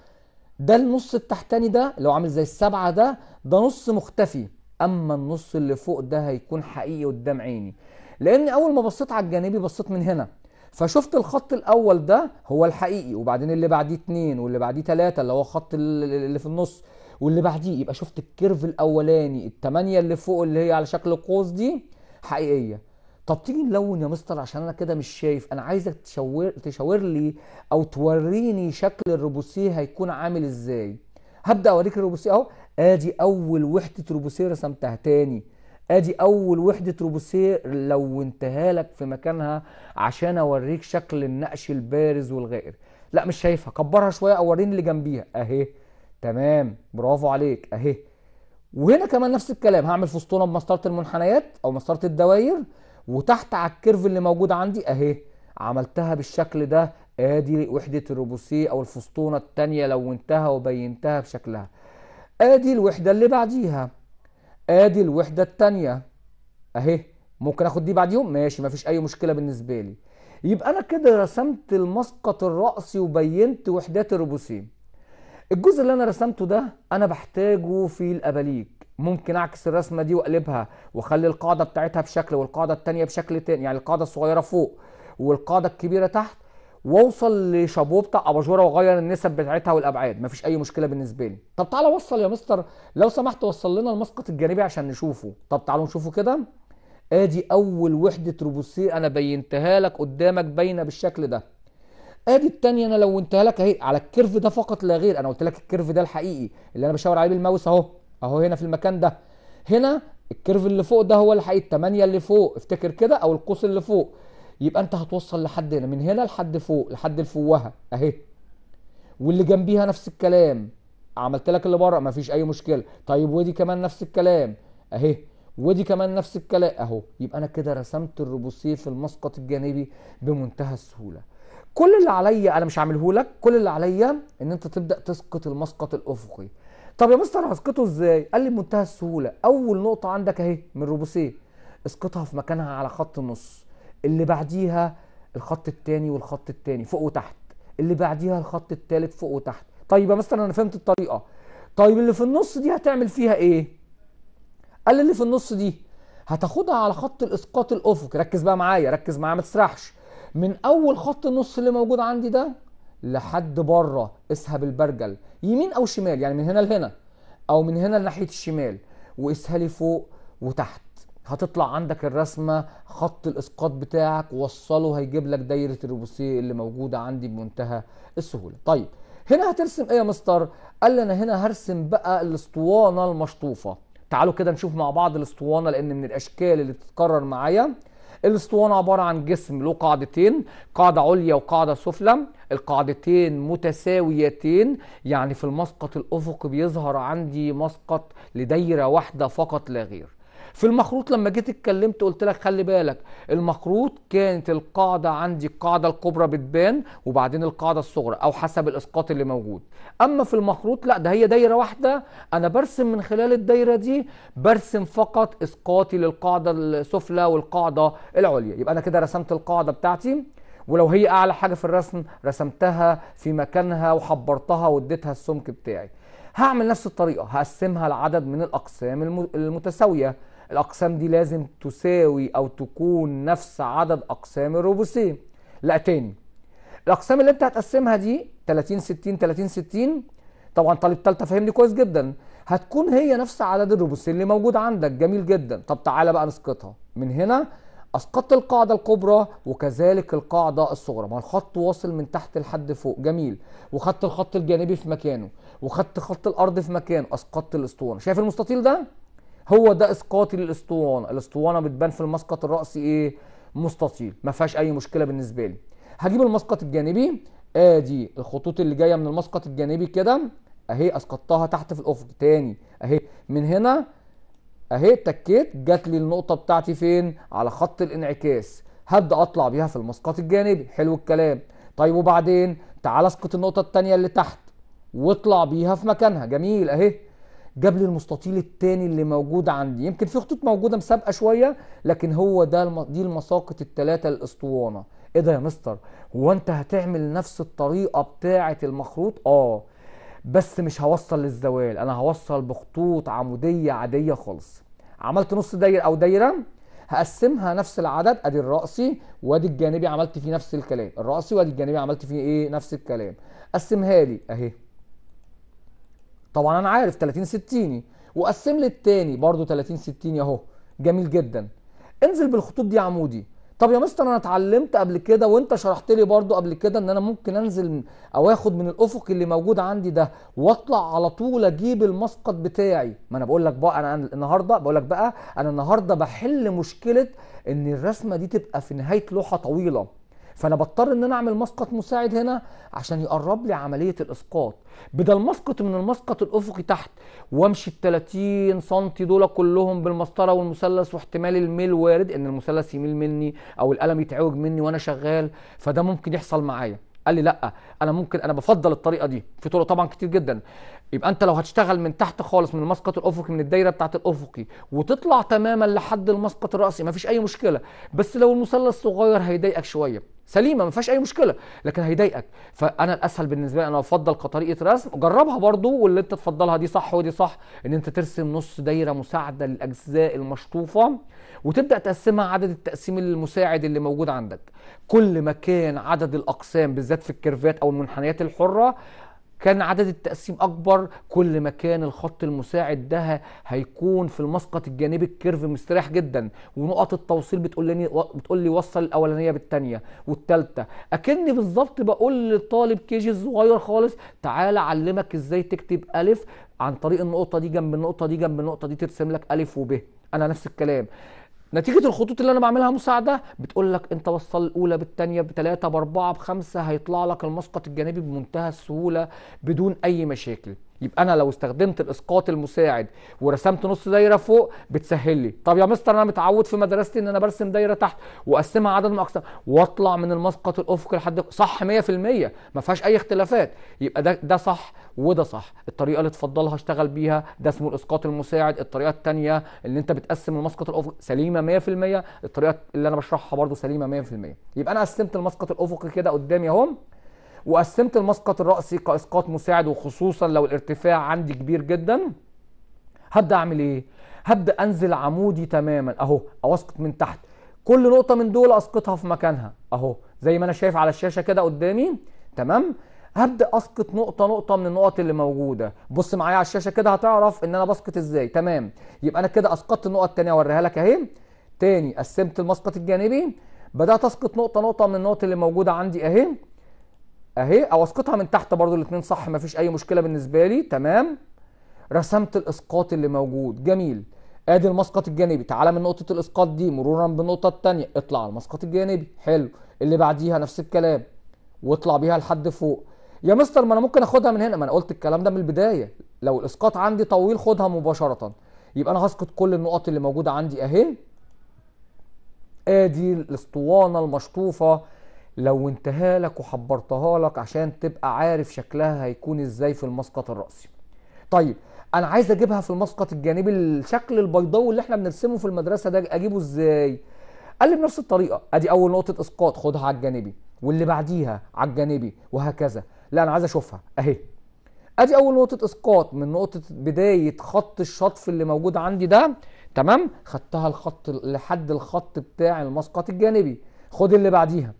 ده النص التحتاني ده اللي هو عامل زي السبعه ده ده نص مختفي اما النص اللي فوق ده هيكون حقيقي قدام عيني لان اول ما بصيت على الجانبي بصيت من هنا فشفت الخط الاول ده هو الحقيقي وبعدين اللي بعديه اتنين واللي بعديه تلاتة اللي هو خط اللي في النص واللي بعديه يبقى شفت الكيرف الاولاني التمانية اللي فوق اللي هي على شكل قوس دي حقيقيه طب تيجي نلون يا مستر عشان انا كده مش شايف انا عايزك تشاور تشاور لي او توريني شكل الروبوسيه هيكون عامل ازاي هبدا اوريك الروبوسيه اهو ادي اول وحده روبوسير رسمتها تاني ادي اول وحده روبوسير لونتها لك في مكانها عشان اوريك شكل النقش البارز والغائر لا مش شايفها كبرها شويه اوريني اللي جنبيها اهي تمام برافو عليك اهي وهنا كمان نفس الكلام هعمل فسطونه بمسطره المنحنيات او مسطره الدواير وتحت على الكيرف اللي موجود عندي اهي عملتها بالشكل ده ادي وحده الروبوسيه او الفسطونه الثانيه لونتها وبينتها بشكلها ادي الوحده اللي بعديها ادي الوحده الثانيه اهي ممكن اخد دي بعديهم ماشي مفيش اي مشكله بالنسبه لي يبقى انا كده رسمت المسقط الرأسي وبينت وحدات الريبوسيم الجزء اللي انا رسمته ده انا بحتاجه في الاباليك ممكن اعكس الرسمه دي واقلبها واخلي القاعده بتاعتها بشكل والقاعده الثانيه بشكل تاني يعني القاعده الصغيره فوق والقاعده الكبيره تحت واوصل لشابوه بتاع اباجوره واغير النسب بتاعتها والابعاد مفيش اي مشكله بالنسبه لي طب تعالى وصل يا مستر لو سمحت وصل لنا المسقط الجانبي عشان نشوفه طب تعالوا نشوفه كده ادي اول وحده روبوسي انا بينتها لك قدامك باينه بالشكل ده ادي الثانيه انا لونتها لك اهي على الكيرف ده فقط لا غير انا قلت لك الكيرف ده الحقيقي اللي انا بشاور عليه بالماوس اهو اهو هنا في المكان ده هنا الكيرف اللي فوق ده هو الحقيقي الثمانيه اللي فوق افتكر كده او القوس اللي فوق يبقى انت هتوصل لحد هنا من هنا لحد فوق لحد الفوهه اهي واللي جنبيها نفس الكلام عملت لك اللي بره مفيش اي مشكله طيب ودي كمان نفس الكلام اهي ودي كمان نفس الكلام اهو يبقى انا كده رسمت في المسقط الجانبي بمنتهى السهوله كل اللي عليا انا مش عامله لك كل اللي عليا ان انت تبدا تسقط المسقط الافقي طب يا مستر هسقطه ازاي قال لي بمنتهى السهوله اول نقطه عندك اهي من الروبوسيه اسقطها في مكانها على خط النص اللي بعديها الخط الثاني والخط الثاني فوق وتحت اللي بعديها الخط الثالث فوق وتحت طيب مثلا انا فهمت الطريقه طيب اللي في النص دي هتعمل فيها ايه قال اللي في النص دي هتاخدها على خط الاسقاط الافقي ركز بقى معايا ركز معايا ما تسرحش من اول خط النص اللي موجود عندي ده لحد بره اسهب البرجل يمين او شمال يعني من هنا لهنا او من هنا لناحيه الشمال واسهلي فوق وتحت هتطلع عندك الرسمه خط الاسقاط بتاعك وصله هيجيب لك دايره الروبوسيه اللي موجوده عندي بمنتهى السهوله طيب هنا هترسم ايه يا مستر قال لي انا هنا هرسم بقى الاسطوانه المشطوفه تعالوا كده نشوف مع بعض الاسطوانه لان من الاشكال اللي بتتكرر معايا الاسطوانه عباره عن جسم له قاعدتين قاعده عليا وقاعده سفلى القاعدتين متساويتين يعني في المسقط الافقي بيظهر عندي مسقط لدايره واحده فقط لا غير في المخروط لما جيت اتكلمت قلت لك خلي بالك المخروط كانت القاعده عندي القاعده الكبرى بتبان وبعدين القاعده الصغرى او حسب الاسقاط اللي موجود اما في المخروط لا ده هي دايره واحده انا برسم من خلال الدايره دي برسم فقط اسقاطي للقاعده السفلى والقاعده العليا يبقى انا كده رسمت القاعده بتاعتي ولو هي اعلى حاجه في الرسم رسمتها في مكانها وحبرتها واديتها السمك بتاعي هعمل نفس الطريقه هقسمها لعدد من الاقسام المتساويه الاقسام دي لازم تساوي او تكون نفس عدد اقسام الروبوسيه لا تاني الاقسام اللي انت هتقسمها دي 30 60 30 60 طبعا طالب ثالثه فهمني كويس جدا هتكون هي نفس عدد الروبوسيه اللي موجود عندك جميل جدا طب تعالى بقى نسقطها من هنا اسقطت القاعده الكبرى وكذلك القاعده الصغرى ما الخط واصل من تحت لحد فوق جميل وخدت الخط الجانبي في مكانه وخدت خط الارض في مكانه اسقطت الاسطوانه شايف المستطيل ده هو ده اسقاطي للاسطوانه الاسطوانه بتبان في المسقط الراسي ايه مستطيل ما فيهاش اي مشكله بالنسبه لي هجيب المسقط الجانبي ادي الخطوط اللي جايه من المسقط الجانبي كده اهي اسقطتها تحت في الافق تاني اهي من هنا اهي تكيت جات لي النقطه بتاعتي فين على خط الانعكاس هبدا اطلع بيها في المسقط الجانبي حلو الكلام طيب وبعدين تعال اسقط النقطه الثانيه اللي تحت واطلع بيها في مكانها جميل اهي جاب لي المستطيل الثاني اللي موجود عندي يمكن في خطوط موجوده مسابقه شويه لكن هو ده دي المساقط الثلاثه الاسطوانه ايه ده يا مستر هو انت هتعمل نفس الطريقه بتاعه المخروط اه بس مش هوصل للزوال انا هوصل بخطوط عموديه عاديه خالص عملت نص دايره او دايره هقسمها نفس العدد ادي الرأسي وادي الجانبي عملت فيه نفس الكلام الرأسي وادي الجانبي عملت فيه ايه نفس الكلام قسمها لي اهي طبعا انا عارف 30 60 وقسم لي الثاني برضه 30 60 اهو جميل جدا انزل بالخطوط دي عمودي طب يا مستر انا اتعلمت قبل كده وانت شرحت لي برضه قبل كده ان انا ممكن انزل او اخد من الافق اللي موجود عندي ده واطلع على طول اجيب المسقط بتاعي ما انا بقول لك بقى انا النهارده بقول لك بقى انا النهارده بحل مشكله ان الرسمه دي تبقى في نهايه لوحه طويله فانا بضطر ان انا اعمل مسقط مساعد هنا عشان يقرب لي عمليه الاسقاط بدل اسقط من المسقط الافقي تحت وامشي ال 30 سم دول كلهم بالمسطره والمثلث واحتمال الميل وارد ان المثلث يميل مني او القلم يتعوج مني وانا شغال فده ممكن يحصل معايا قال لي لا انا ممكن انا بفضل الطريقه دي في طرق طبعا كتير جدا يبقى انت لو هتشتغل من تحت خالص من المسقط الافقي من الدايره بتاعت الافقي وتطلع تماما لحد المسقط الراسي مفيش اي مشكله بس لو المثلث صغير هيضايقك شويه سليمه ما فيهاش اي مشكله لكن هيضايقك فانا الاسهل بالنسبه لي انا افضل كطريقه رسم جربها برضو واللي انت تفضلها دي صح ودي صح ان انت ترسم نص دايره مساعده للاجزاء المشطوفه وتبدا تقسمها عدد التقسيم المساعد اللي موجود عندك كل ما كان عدد الاقسام بالذات في الكيرفات او المنحنيات الحره كان عدد التقسيم اكبر كل ما كان الخط المساعد ده هيكون في المسقط الجانبي الكيرف مستريح جدا ونقط التوصيل بتقول لي بتقول لي وصل الاولانيه بالثانيه والثالثه اكني بالظبط بقول للطالب جي صغير خالص تعالى اعلمك ازاي تكتب الف عن طريق النقطه دي جنب النقطه دي جنب النقطه دي ترسم لك الف وب انا نفس الكلام نتيجه الخطوط اللي انا بعملها مساعده بتقول لك انت وصل الاولى بالثانيه بثلاثه باربعه بخمسه هيطلع لك المسقط الجانبي بمنتهى السهوله بدون اي مشاكل يبقى انا لو استخدمت الاسقاط المساعد ورسمت نص دايره فوق بتسهل لي طب يا مستر انا متعود في مدرستي ان انا برسم دايره تحت واقسمها عدد من اقسام واطلع من المسقط الافقي لحد صح 100% ما فيهاش اي اختلافات يبقى ده ده صح وده صح الطريقه اللي تفضلها اشتغل بيها ده اسمه الاسقاط المساعد الطريقه الثانيه اللي انت بتقسم المسقط الافقي سليمه 100% الطريقه اللي انا بشرحها برده سليمه 100% يبقى انا قسمت المسقط الافقي كده قدامي اهو وقسمت المسقط الرأسي كإسقاط مساعد وخصوصا لو الارتفاع عندي كبير جدا هبدأ أعمل إيه؟ هبدأ أنزل عمودي تماما أهو أو أسقط من تحت كل نقطة من دول أسقطها في مكانها أهو زي ما أنا شايف على الشاشة كده قدامي تمام؟ هبدا اسقط نقطه نقطه من النقط اللي موجوده بص معايا على الشاشه كده هتعرف ان انا بسقط ازاي تمام يبقى انا كده اسقطت النقط الثانيه اوريها لك اهي تاني قسمت المسقط الجانبي بدات اسقط نقطه نقطه من النقط اللي موجوده عندي اهي اهي او اسقطها من تحت برضو الاثنين صح مفيش اي مشكله بالنسبه لي تمام رسمت الاسقاط اللي موجود جميل ادي المسقط الجانبي تعالى من نقطه الاسقاط دي مرورا بالنقطه الثانيه اطلع على المسقط الجانبي حلو اللي بعديها نفس الكلام واطلع بيها لحد فوق يا مستر ما انا ممكن اخدها من هنا ما انا قلت الكلام ده من البدايه لو الاسقاط عندي طويل خدها مباشره يبقى انا هسقط كل النقط اللي موجوده عندي اهي ادي الاسطوانه المشطوفه لو انتهى لك وحبرتها لك عشان تبقى عارف شكلها هيكون ازاي في المسقط الرأسي طيب انا عايز اجيبها في المسقط الجانبي الشكل البيضاوي اللي احنا بنرسمه في المدرسه ده اجيبه ازاي قال لي بنفس الطريقه ادي اول نقطه اسقاط خدها على الجانبي واللي بعديها على الجانبي وهكذا لا انا عايز اشوفها اهي ادي اول نقطه اسقاط من نقطه بدايه خط الشطف اللي موجود عندي ده تمام خدتها الخط لحد الخط بتاع المسقط الجانبي خد اللي بعديها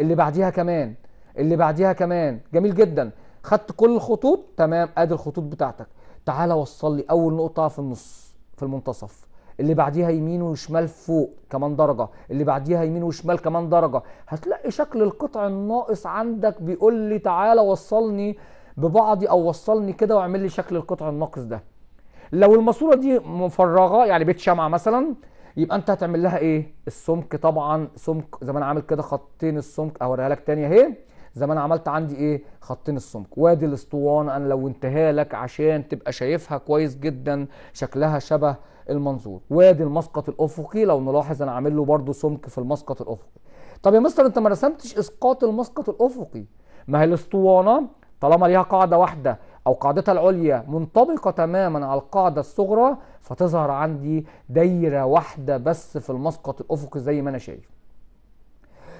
اللي بعديها كمان اللي بعديها كمان جميل جدا خدت كل الخطوط تمام ادي الخطوط بتاعتك تعالى وصل لي اول نقطه في النص في المنتصف اللي بعديها يمين وشمال فوق كمان درجه اللي بعديها يمين وشمال كمان درجه هتلاقي شكل القطع الناقص عندك بيقول لي تعالى وصلني ببعضي او وصلني كده واعمل لي شكل القطع الناقص ده لو الماسوره دي مفرغه يعني بيت شمعه مثلا يبقى انت هتعمل لها ايه السمك طبعا سمك زي ما انا عامل كده خطين السمك اوريها لك تاني اهي زي ما انا عملت عندي ايه خطين السمك وادي الاسطوانه انا انتهى لك عشان تبقى شايفها كويس جدا شكلها شبه المنظور وادي المسقط الافقي لو نلاحظ انا عامل له برده سمك في المسقط الافقي طب يا مستر انت ما رسمتش اسقاط المسقط الافقي ما هي الاسطوانه طالما ليها قاعده واحده أو قاعدتها العليا منطبقة تماما على القاعدة الصغرى فتظهر عندي دايرة واحدة بس في المسقط الأفقي زي ما أنا شايف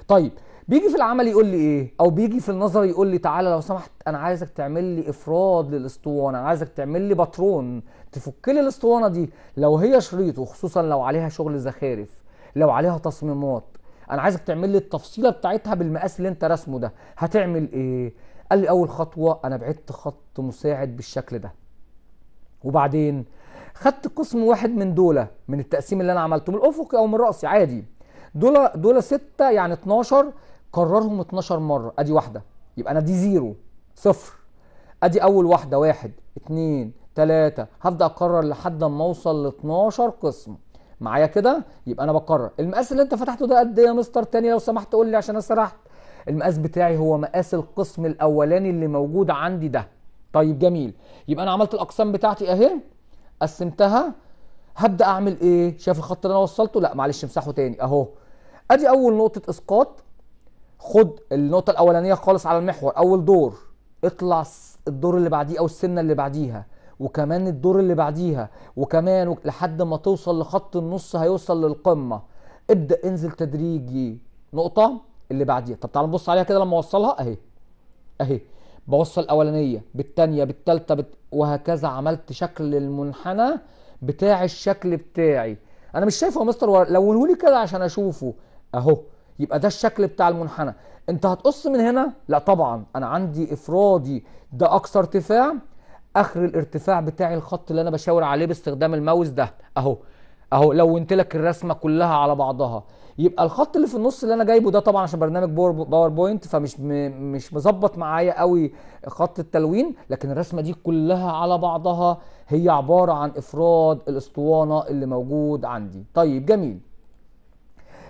طيب بيجي في العمل يقول لي ايه او بيجي في النظر يقول لي تعالى لو سمحت انا عايزك تعمل لي افراد للاسطوانه عايزك تعمل لي باترون تفك لي الاسطوانه دي لو هي شريط وخصوصا لو عليها شغل زخارف لو عليها تصميمات انا عايزك تعمل لي التفصيله بتاعتها بالمقاس اللي انت رسمه ده هتعمل ايه قال لي اول خطوه انا بعدت خط مساعد بالشكل ده وبعدين خدت قسم واحد من دولة من التقسيم اللي انا عملته من الافقي او من راسي عادي دولة دولة ستة يعني 12 كررهم 12 مرة ادي واحدة يبقى انا دي زيرو صفر ادي اول واحدة واحد اتنين تلاتة هبدأ اكرر لحد ما اوصل ل 12 قسم معايا كده يبقى انا بكرر المقاس اللي انت فتحته ده قد ايه يا مستر تاني لو سمحت قول لي عشان انا سرحت المقاس بتاعي هو مقاس القسم الاولاني اللي موجود عندي ده طيب جميل يبقى انا عملت الاقسام بتاعتي اهي قسمتها هبدا اعمل ايه شايف الخط اللي انا وصلته لا معلش امسحه تاني اهو ادي اول نقطه اسقاط خد النقطه الاولانيه خالص على المحور اول دور اطلع الدور اللي بعديه او السنه اللي بعديها وكمان الدور اللي بعديها وكمان لحد ما توصل لخط النص هيوصل للقمه ابدا انزل تدريجي نقطه اللي بعديها طب تعال نبص عليها كده لما اوصلها اهي اهي بوصل الاولانيه بالثانيه بالثالثه بت... وهكذا عملت شكل المنحنى بتاع الشكل بتاعي انا مش شايفه يا مستر لونه لي كده عشان اشوفه اهو يبقى ده الشكل بتاع المنحنى انت هتقص من هنا لا طبعا انا عندي افرادي ده اقصى ارتفاع اخر الارتفاع بتاعي الخط اللي انا بشاور عليه باستخدام الماوس ده اهو اهو لونت لك الرسمه كلها على بعضها يبقى الخط اللي في النص اللي انا جايبه ده طبعا عشان برنامج باوربوينت فمش م... مش مظبط معايا قوي خط التلوين لكن الرسمه دي كلها على بعضها هي عباره عن افراد الاسطوانه اللي موجود عندي طيب جميل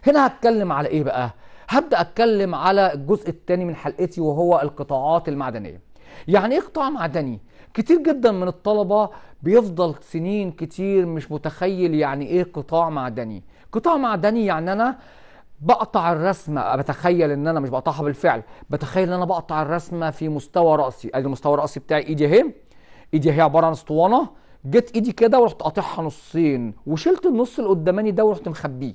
هنا هتكلم على ايه بقى هبدا اتكلم على الجزء الثاني من حلقتي وهو القطاعات المعدنيه يعني ايه قطاع معدني كتير جدا من الطلبه بيفضل سنين كتير مش متخيل يعني ايه قطاع معدني قطاع معدني يعني انا بقطع الرسمة بتخيل ان انا مش بقطعها بالفعل بتخيل ان انا بقطع الرسمة في مستوى رأسي ادي المستوى الرأسي بتاعي ايدي اهي ايدي اهي عبارة عن اسطوانة جيت ايدي كده ورحت قاطعها نصين وشلت النص اللي قداماني ده ورحت مخبيه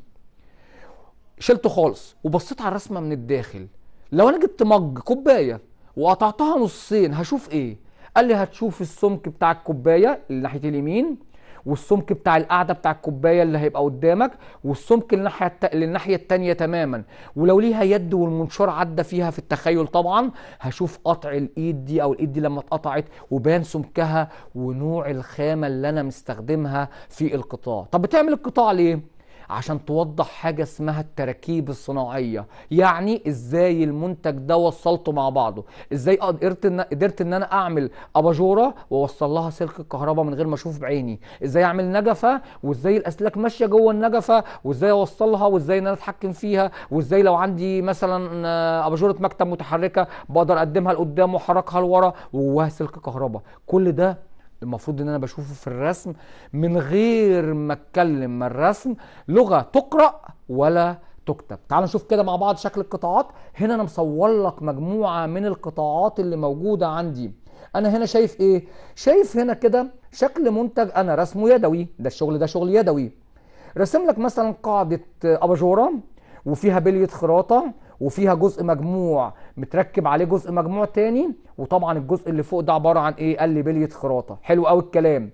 شلته خالص وبصيت على الرسمة من الداخل لو انا جبت مج كوباية وقطعتها نصين هشوف ايه قال لي هتشوف السمك بتاع الكوباية اللي ناحية اليمين والسمك بتاع القعده بتاع الكوبايه اللي هيبقى قدامك والسمك الناحيه للناحيه الثانيه تماما ولو ليها يد والمنشار عدى فيها في التخيل طبعا هشوف قطع الايد دي او الايد دي لما اتقطعت وبان سمكها ونوع الخامه اللي انا مستخدمها في القطاع طب بتعمل القطاع ليه عشان توضح حاجة اسمها التراكيب الصناعية يعني ازاي المنتج ده وصلته مع بعضه ازاي قدرت ان قدرت ان انا اعمل اباجورة واوصل لها سلك الكهرباء من غير ما اشوف بعيني ازاي اعمل نجفة وازاي الاسلاك ماشية جوه النجفة وازاي اوصلها وازاي ان انا اتحكم فيها وازاي لو عندي مثلا آه، اباجورة مكتب متحركة بقدر اقدمها لقدام واحركها لورا وجواها سلك كهرباء كل ده المفروض ان انا بشوفه في الرسم من غير ما اتكلم ما الرسم لغه تقرا ولا تكتب تعال نشوف كده مع بعض شكل القطاعات هنا انا مصور لك مجموعه من القطاعات اللي موجوده عندي انا هنا شايف ايه شايف هنا كده شكل منتج انا رسمه يدوي ده الشغل ده شغل يدوي رسم لك مثلا قاعده اباجوره وفيها بليه خراطه وفيها جزء مجموع متركب عليه جزء مجموع تاني وطبعا الجزء اللي فوق ده عباره عن ايه قال لي بليت خراطه حلو قوي الكلام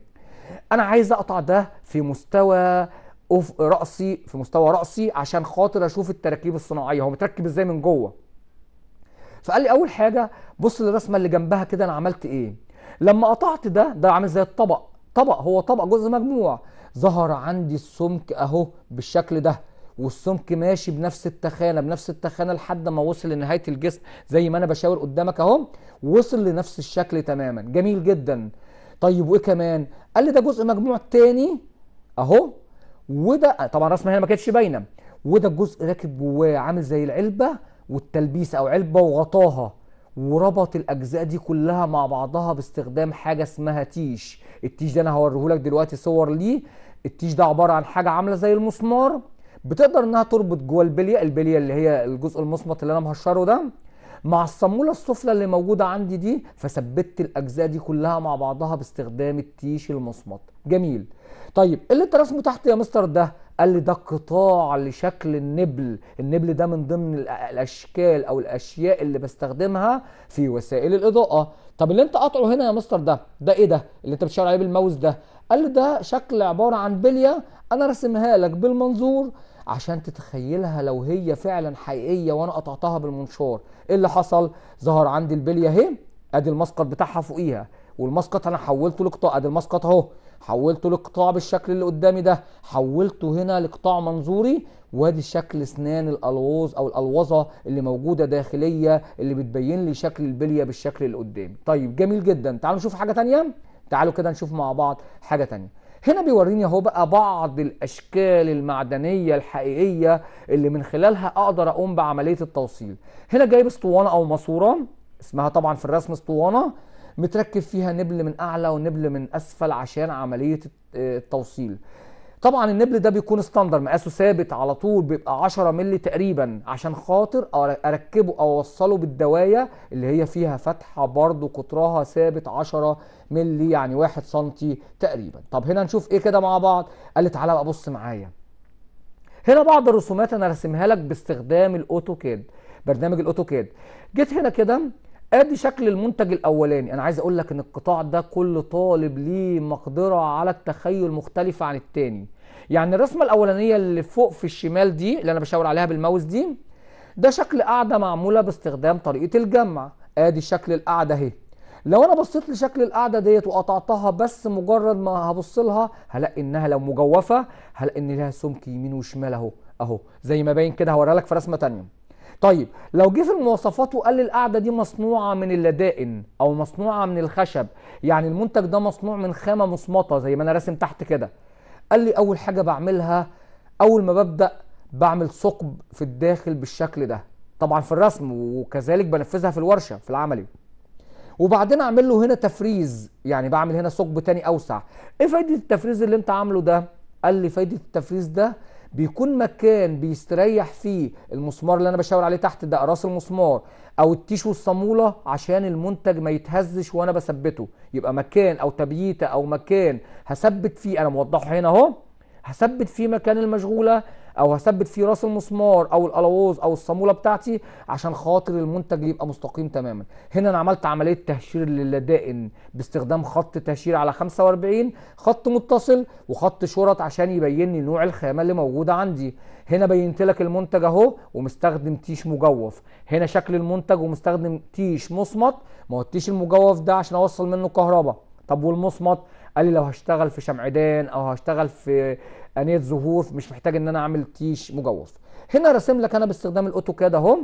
انا عايز اقطع ده في مستوى أوف راسي في مستوى راسي عشان خاطر اشوف التراكيب الصناعيه هو متركب ازاي من جوه فقال لي اول حاجه بص للرسمه اللي جنبها كده انا عملت ايه لما قطعت ده ده عامل زي الطبق طبق هو طبق جزء مجموع ظهر عندي السمك اهو بالشكل ده والسمك ماشي بنفس التخانه بنفس التخانه لحد ما وصل لنهايه الجسم زي ما انا بشاور قدامك اهو وصل لنفس الشكل تماما جميل جدا طيب وايه كمان قال لي ده جزء مجموع تاني اهو وده طبعا راس هنا ما كانتش باينه وده الجزء راكب جواه عامل زي العلبه والتلبيسه او علبه وغطاها وربط الاجزاء دي كلها مع بعضها باستخدام حاجه اسمها تيش التيش ده انا هوريهولك دلوقتي صور ليه التيش ده عباره عن حاجه عامله زي المسمار بتقدر انها تربط جوه البليه البليه اللي هي الجزء المصمت اللي انا مهشره ده مع الصمولة السفلى اللي موجودة عندي دي فثبتت الأجزاء دي كلها مع بعضها باستخدام التيش المصمت جميل طيب اللي انت رسمه تحت يا مستر ده قال لي ده قطاع لشكل النبل النبل ده من ضمن الأشكال أو الأشياء اللي بستخدمها في وسائل الإضاءة طب اللي انت قاطعه هنا يا مستر ده ده ايه ده اللي انت بتشاور عليه بالماوس ده قال لي ده شكل عبارة عن بلية انا رسمها لك بالمنظور عشان تتخيلها لو هي فعلا حقيقيه وانا قطعتها بالمنشار ايه اللي حصل ظهر عندي البليه اهي ادي المسقط بتاعها فوقيها والمسقط انا حولته لقطاع ادي المسقط اهو حولته لقطاع بالشكل اللي قدامي ده حولته هنا لقطاع منظوري وادي شكل اسنان الالوظ او الالوظه اللي موجوده داخليه اللي بتبين لي شكل البليه بالشكل اللي قدامي طيب جميل جدا تعالوا نشوف حاجه تانية تعالوا كده نشوف مع بعض حاجه تانية هنا بيوريني اهو بقى بعض الاشكال المعدنيه الحقيقيه اللي من خلالها اقدر اقوم بعمليه التوصيل هنا جايب اسطوانه او ماسوره اسمها طبعا في الرسم اسطوانه متركب فيها نبل من اعلى ونبل من اسفل عشان عمليه التوصيل طبعا النبل ده بيكون ستاندر مقاسه ثابت على طول بيبقى 10 مللي تقريبا عشان خاطر اركبه او اوصله بالدوايه اللي هي فيها فتحه برضو قطرها ثابت 10 مللي يعني 1 سم تقريبا طب هنا نشوف ايه كده مع بعض قال لي تعالى بقى بص معايا هنا بعض الرسومات انا راسمها لك باستخدام الاوتوكاد برنامج الاوتوكاد جيت هنا كده ادي شكل المنتج الاولاني انا عايز اقول لك ان القطاع ده كل طالب ليه مقدره على التخيل مختلفه عن التاني يعني الرسمه الاولانيه اللي فوق في الشمال دي اللي انا بشاور عليها بالماوس دي ده شكل قاعده معموله باستخدام طريقه الجمع ادي شكل القاعده اهي لو انا بصيت لشكل القاعده ديت وقطعتها بس مجرد ما هبص لها هلاقي انها لو مجوفه هلاقي ان لها سمك يمين وشمال اهو اهو زي ما باين كده هوريها لك في رسمه ثانيه طيب لو جه في المواصفات وقال لي القعده دي مصنوعه من اللدائن او مصنوعه من الخشب يعني المنتج ده مصنوع من خامه مصمطه زي ما انا راسم تحت كده قال لي اول حاجه بعملها اول ما ببدا بعمل ثقب في الداخل بالشكل ده طبعا في الرسم وكذلك بنفذها في الورشه في العملي وبعدين اعمل له هنا تفريز يعني بعمل هنا ثقب تاني اوسع ايه فايده التفريز اللي انت عامله ده قال لي فايده التفريز ده بيكون مكان بيستريح فيه المسمار اللي انا بشاور عليه تحت ده راس المسمار او التيش والصاموله عشان المنتج ما يتهزش وانا بثبته يبقى مكان او تبييته او مكان هثبت فيه انا موضحه هنا اهو هثبت فيه مكان المشغوله او هثبت فيه راس المسمار او القلاووز او الصاموله بتاعتي عشان خاطر المنتج يبقى مستقيم تماما هنا انا عملت عمليه تهشير للدائن باستخدام خط تهشير على 45 خط متصل وخط شرط عشان يبين لي نوع الخامه اللي موجوده عندي هنا بينت لك المنتج اهو ومستخدم تيش مجوف هنا شكل المنتج ومستخدم تيش مصمت ما هو التيش المجوف ده عشان اوصل منه كهرباء طب والمصمت قال لي لو هشتغل في شمعدان او هشتغل في انيه زهور مش محتاج ان انا اعمل تيش مجوف هنا راسم لك انا باستخدام الاوتوكاد اهو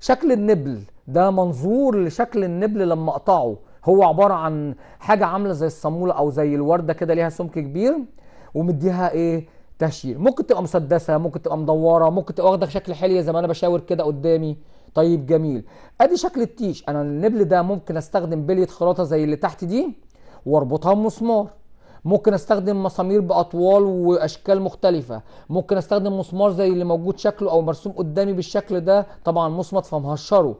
شكل النبل ده منظور لشكل النبل لما اقطعه هو عباره عن حاجه عامله زي الصاموله او زي الورده كده ليها سمك كبير ومديها ايه تهشير ممكن تبقى مسدسه ممكن تبقى مدوره ممكن تبقى واخده شكل حليه زي ما انا بشاور كده قدامي طيب جميل ادي شكل التيش انا النبل ده ممكن استخدم بليه خراطه زي اللي تحت دي واربطها بمسمار ممكن استخدم مسامير باطوال واشكال مختلفه ممكن استخدم مسمار زي اللي موجود شكله او مرسوم قدامي بالشكل ده طبعا مصمت فمهشره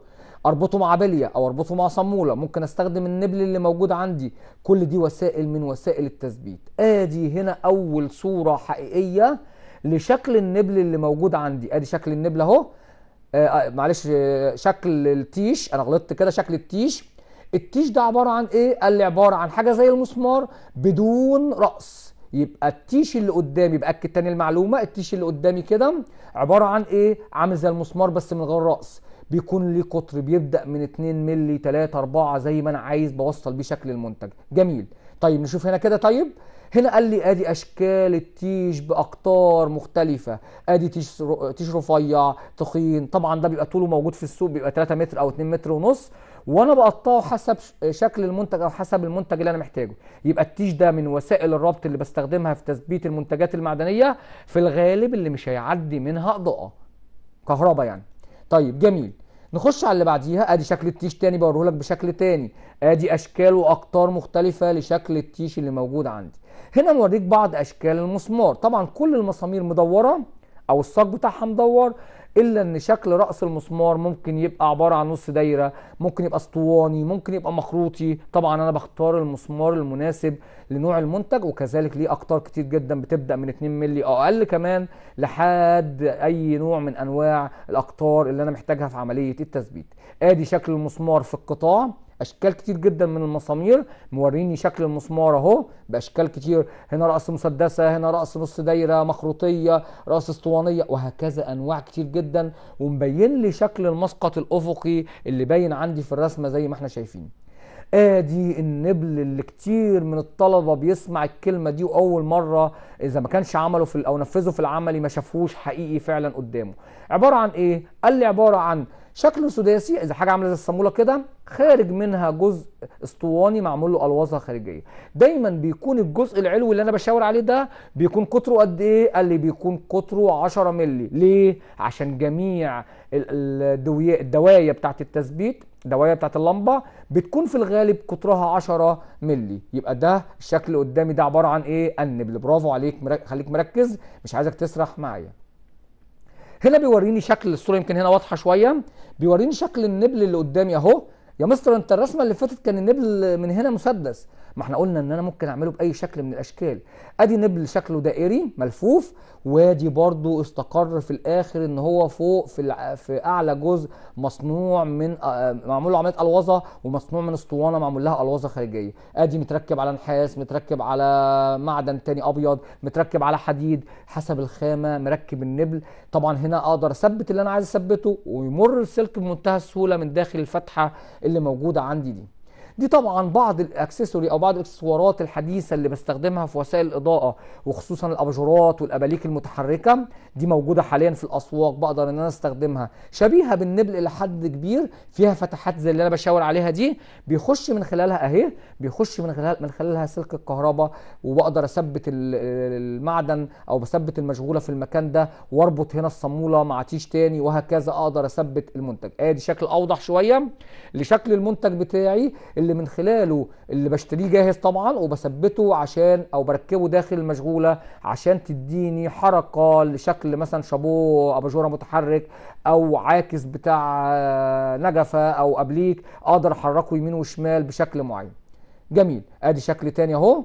اربطه مع بليه او اربطه مع صموله ممكن استخدم النبل اللي موجود عندي كل دي وسائل من وسائل التثبيت ادي هنا اول صوره حقيقيه لشكل النبل اللي موجود عندي ادي شكل النبل اهو آه, آه، معلش آه، شكل التيش انا غلطت كده شكل التيش التيش ده عباره عن ايه قال لي عباره عن حاجه زي المسمار بدون راس يبقى التيش اللي قدامي باكد تاني المعلومه التيش اللي قدامي كده عباره عن ايه عامل زي المسمار بس من غير راس بيكون ليه قطر بيبدا من 2 مللي 3 4 زي ما انا عايز بوصل بيه شكل المنتج جميل طيب نشوف هنا كده طيب هنا قال لي ادي اشكال التيش باقطار مختلفه ادي تيش تيش رفيع تخين طبعا ده بيبقى طوله موجود في السوق بيبقى 3 متر او 2 متر ونص وانا بقطعه حسب شكل المنتج او حسب المنتج اللي انا محتاجه يبقى التيش ده من وسائل الربط اللي بستخدمها في تثبيت المنتجات المعدنيه في الغالب اللي مش هيعدي منها اضاءه كهرباء يعني طيب جميل نخش على اللي بعديها ادي شكل التيش تاني بوريه لك بشكل تاني ادي اشكال واقطار مختلفه لشكل التيش اللي موجود عندي هنا موريك بعض اشكال المسمار طبعا كل المسامير مدوره او الساق بتاعها مدور الا ان شكل راس المسمار ممكن يبقى عباره عن نص دايره ممكن يبقى اسطواني ممكن يبقى مخروطي طبعا انا بختار المسمار المناسب لنوع المنتج وكذلك ليه اقطار كتير جدا بتبدا من 2 مللي او اقل كمان لحد اي نوع من انواع الاقطار اللي انا محتاجها في عمليه التثبيت ادي شكل المسمار في القطاع اشكال كتير جدا من المسامير موريني شكل المسمار اهو باشكال كتير هنا راس مسدسه هنا راس نص دايره مخروطيه راس اسطوانيه وهكذا انواع كتير جدا ومبين لي شكل المسقط الافقي اللي باين عندي في الرسمه زي ما احنا شايفين ادي آه النبل اللي كتير من الطلبه بيسمع الكلمه دي واول مره اذا ما كانش عمله في او نفذه في العملي ما شافوش حقيقي فعلا قدامه عباره عن ايه قال لي عباره عن شكله سداسي اذا حاجه عامله زي الصاموله كده خارج منها جزء اسطواني معمول له الوظه خارجيه دايما بيكون الجزء العلوي اللي انا بشاور عليه ده بيكون قطره قد ايه قال لي بيكون قطره 10 مللي ليه عشان جميع الدوايا بتاعه التثبيت دوايا بتاعه اللمبه بتكون في الغالب قطرها 10 مللي يبقى ده الشكل قدامي ده عباره عن ايه انبل برافو عليك مرك... خليك مركز مش عايزك تسرح معايا هنا بيوريني شكل الصوره يمكن هنا واضحه شويه بيوريني شكل النبل اللي قدامي اهو يا مستر انت الرسمه اللي فاتت كان النبل من هنا مسدس ما احنا قلنا ان انا ممكن اعمله باي شكل من الاشكال ادي نبل شكله دائري ملفوف وادي برضو استقر في الاخر ان هو فوق في, في اعلى جزء مصنوع من آه، معمول له عمليه الوظه ومصنوع من اسطوانه معمول لها الوظه خارجيه ادي متركب على نحاس متركب على معدن تاني ابيض متركب على حديد حسب الخامه مركب النبل طبعا هنا اقدر اثبت اللي انا عايز اثبته ويمر السلك بمنتهى السهوله من داخل الفتحه اللي موجوده عندي دي دي طبعا بعض الاكسسوري او بعض الاكسسوارات الحديثه اللي بستخدمها في وسائل الاضاءه وخصوصا الاباجورات والاباليك المتحركه دي موجوده حاليا في الاسواق بقدر ان انا استخدمها شبيهه بالنبل الى حد كبير فيها فتحات زي اللي انا بشاور عليها دي بيخش من خلالها اهي بيخش من خلال من خلالها سلك الكهرباء وبقدر اثبت المعدن او بثبت المشغوله في المكان ده واربط هنا الصاموله مع تيش تاني وهكذا اقدر اثبت المنتج ادي آه، شكل اوضح شويه لشكل المنتج بتاعي اللي اللي من خلاله اللي بشتريه جاهز طبعا وبثبته عشان او بركبه داخل المشغوله عشان تديني حركه لشكل مثلا شابو اباجوره متحرك او عاكس بتاع آه، نجفه او ابليك اقدر احركه يمين وشمال بشكل معين جميل ادي شكل تاني اهو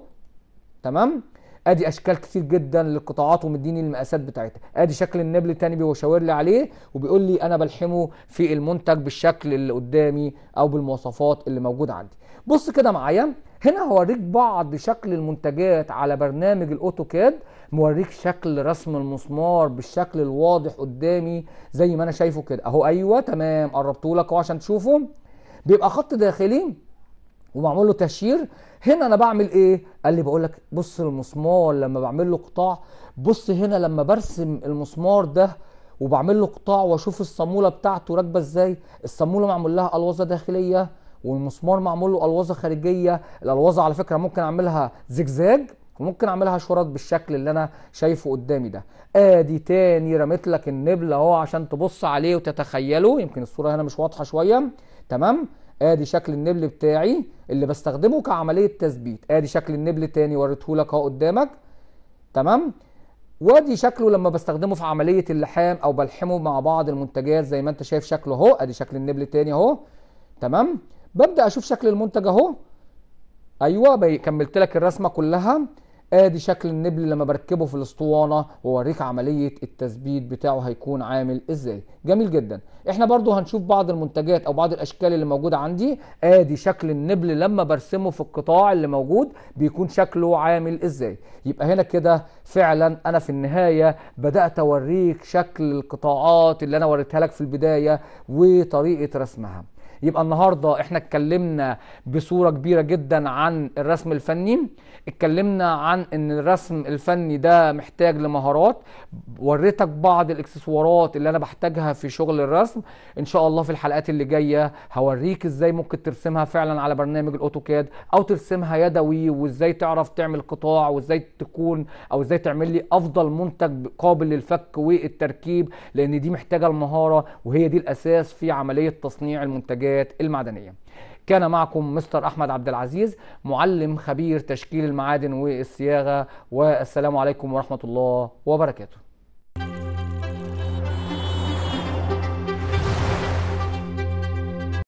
تمام ادي اشكال كتير جدا للقطاعات ومديني المقاسات بتاعتها ادي شكل النبل تاني بيشاور لي عليه وبيقول لي انا بلحمه في المنتج بالشكل اللي قدامي او بالمواصفات اللي موجوده عندي بص كده معايا هنا هوريك بعض شكل المنتجات على برنامج الاوتوكاد موريك شكل رسم المسمار بالشكل الواضح قدامي زي ما انا شايفه كده اهو ايوه تمام قربته لك اهو عشان تشوفه بيبقى خط داخلي ومعمول له تشير هنا انا بعمل ايه قال لي بقول لك بص المسمار لما بعمل له قطاع بص هنا لما برسم المسمار ده وبعمل له قطاع واشوف الصاموله بتاعته راكبه ازاي الصاموله معمول لها الوظه داخليه والمسمار معمول له الوظه خارجيه الالوظه على فكره ممكن اعملها زجزاج وممكن اعملها شرط بالشكل اللي انا شايفه قدامي ده ادي تاني رميت لك النبله اهو عشان تبص عليه وتتخيله يمكن الصوره هنا مش واضحه شويه تمام ادي شكل النبل بتاعي اللي بستخدمه كعمليه تثبيت ادي شكل النبل تاني وريته لك اهو قدامك تمام وادي شكله لما بستخدمه في عمليه اللحام او بلحمه مع بعض المنتجات زي ما انت شايف شكله اهو ادي شكل النبل تاني اهو تمام ببدا اشوف شكل المنتج اهو ايوه كملت لك الرسمه كلها ادي شكل النبل لما بركبه في الاسطوانه واوريك عمليه التثبيت بتاعه هيكون عامل ازاي جميل جدا احنا برضو هنشوف بعض المنتجات او بعض الاشكال اللي موجوده عندي ادي شكل النبل لما برسمه في القطاع اللي موجود بيكون شكله عامل ازاي يبقى هنا كده فعلا انا في النهايه بدات اوريك شكل القطاعات اللي انا وريتها لك في البدايه وطريقه رسمها يبقى النهارده احنا اتكلمنا بصوره كبيره جدا عن الرسم الفني اتكلمنا عن ان الرسم الفني ده محتاج لمهارات وريتك بعض الاكسسوارات اللي انا بحتاجها في شغل الرسم ان شاء الله في الحلقات اللي جايه هوريك ازاي ممكن ترسمها فعلا على برنامج الاوتوكاد او ترسمها يدوي وازاي تعرف تعمل قطاع وازاي تكون او ازاي تعمل لي افضل منتج قابل للفك والتركيب لان دي محتاجه المهاره وهي دي الاساس في عمليه تصنيع المنتجات الولايات المعدنية كان معكم مستر أحمد عبد العزيز معلم خبير تشكيل المعادن والصياغة والسلام عليكم ورحمة الله وبركاته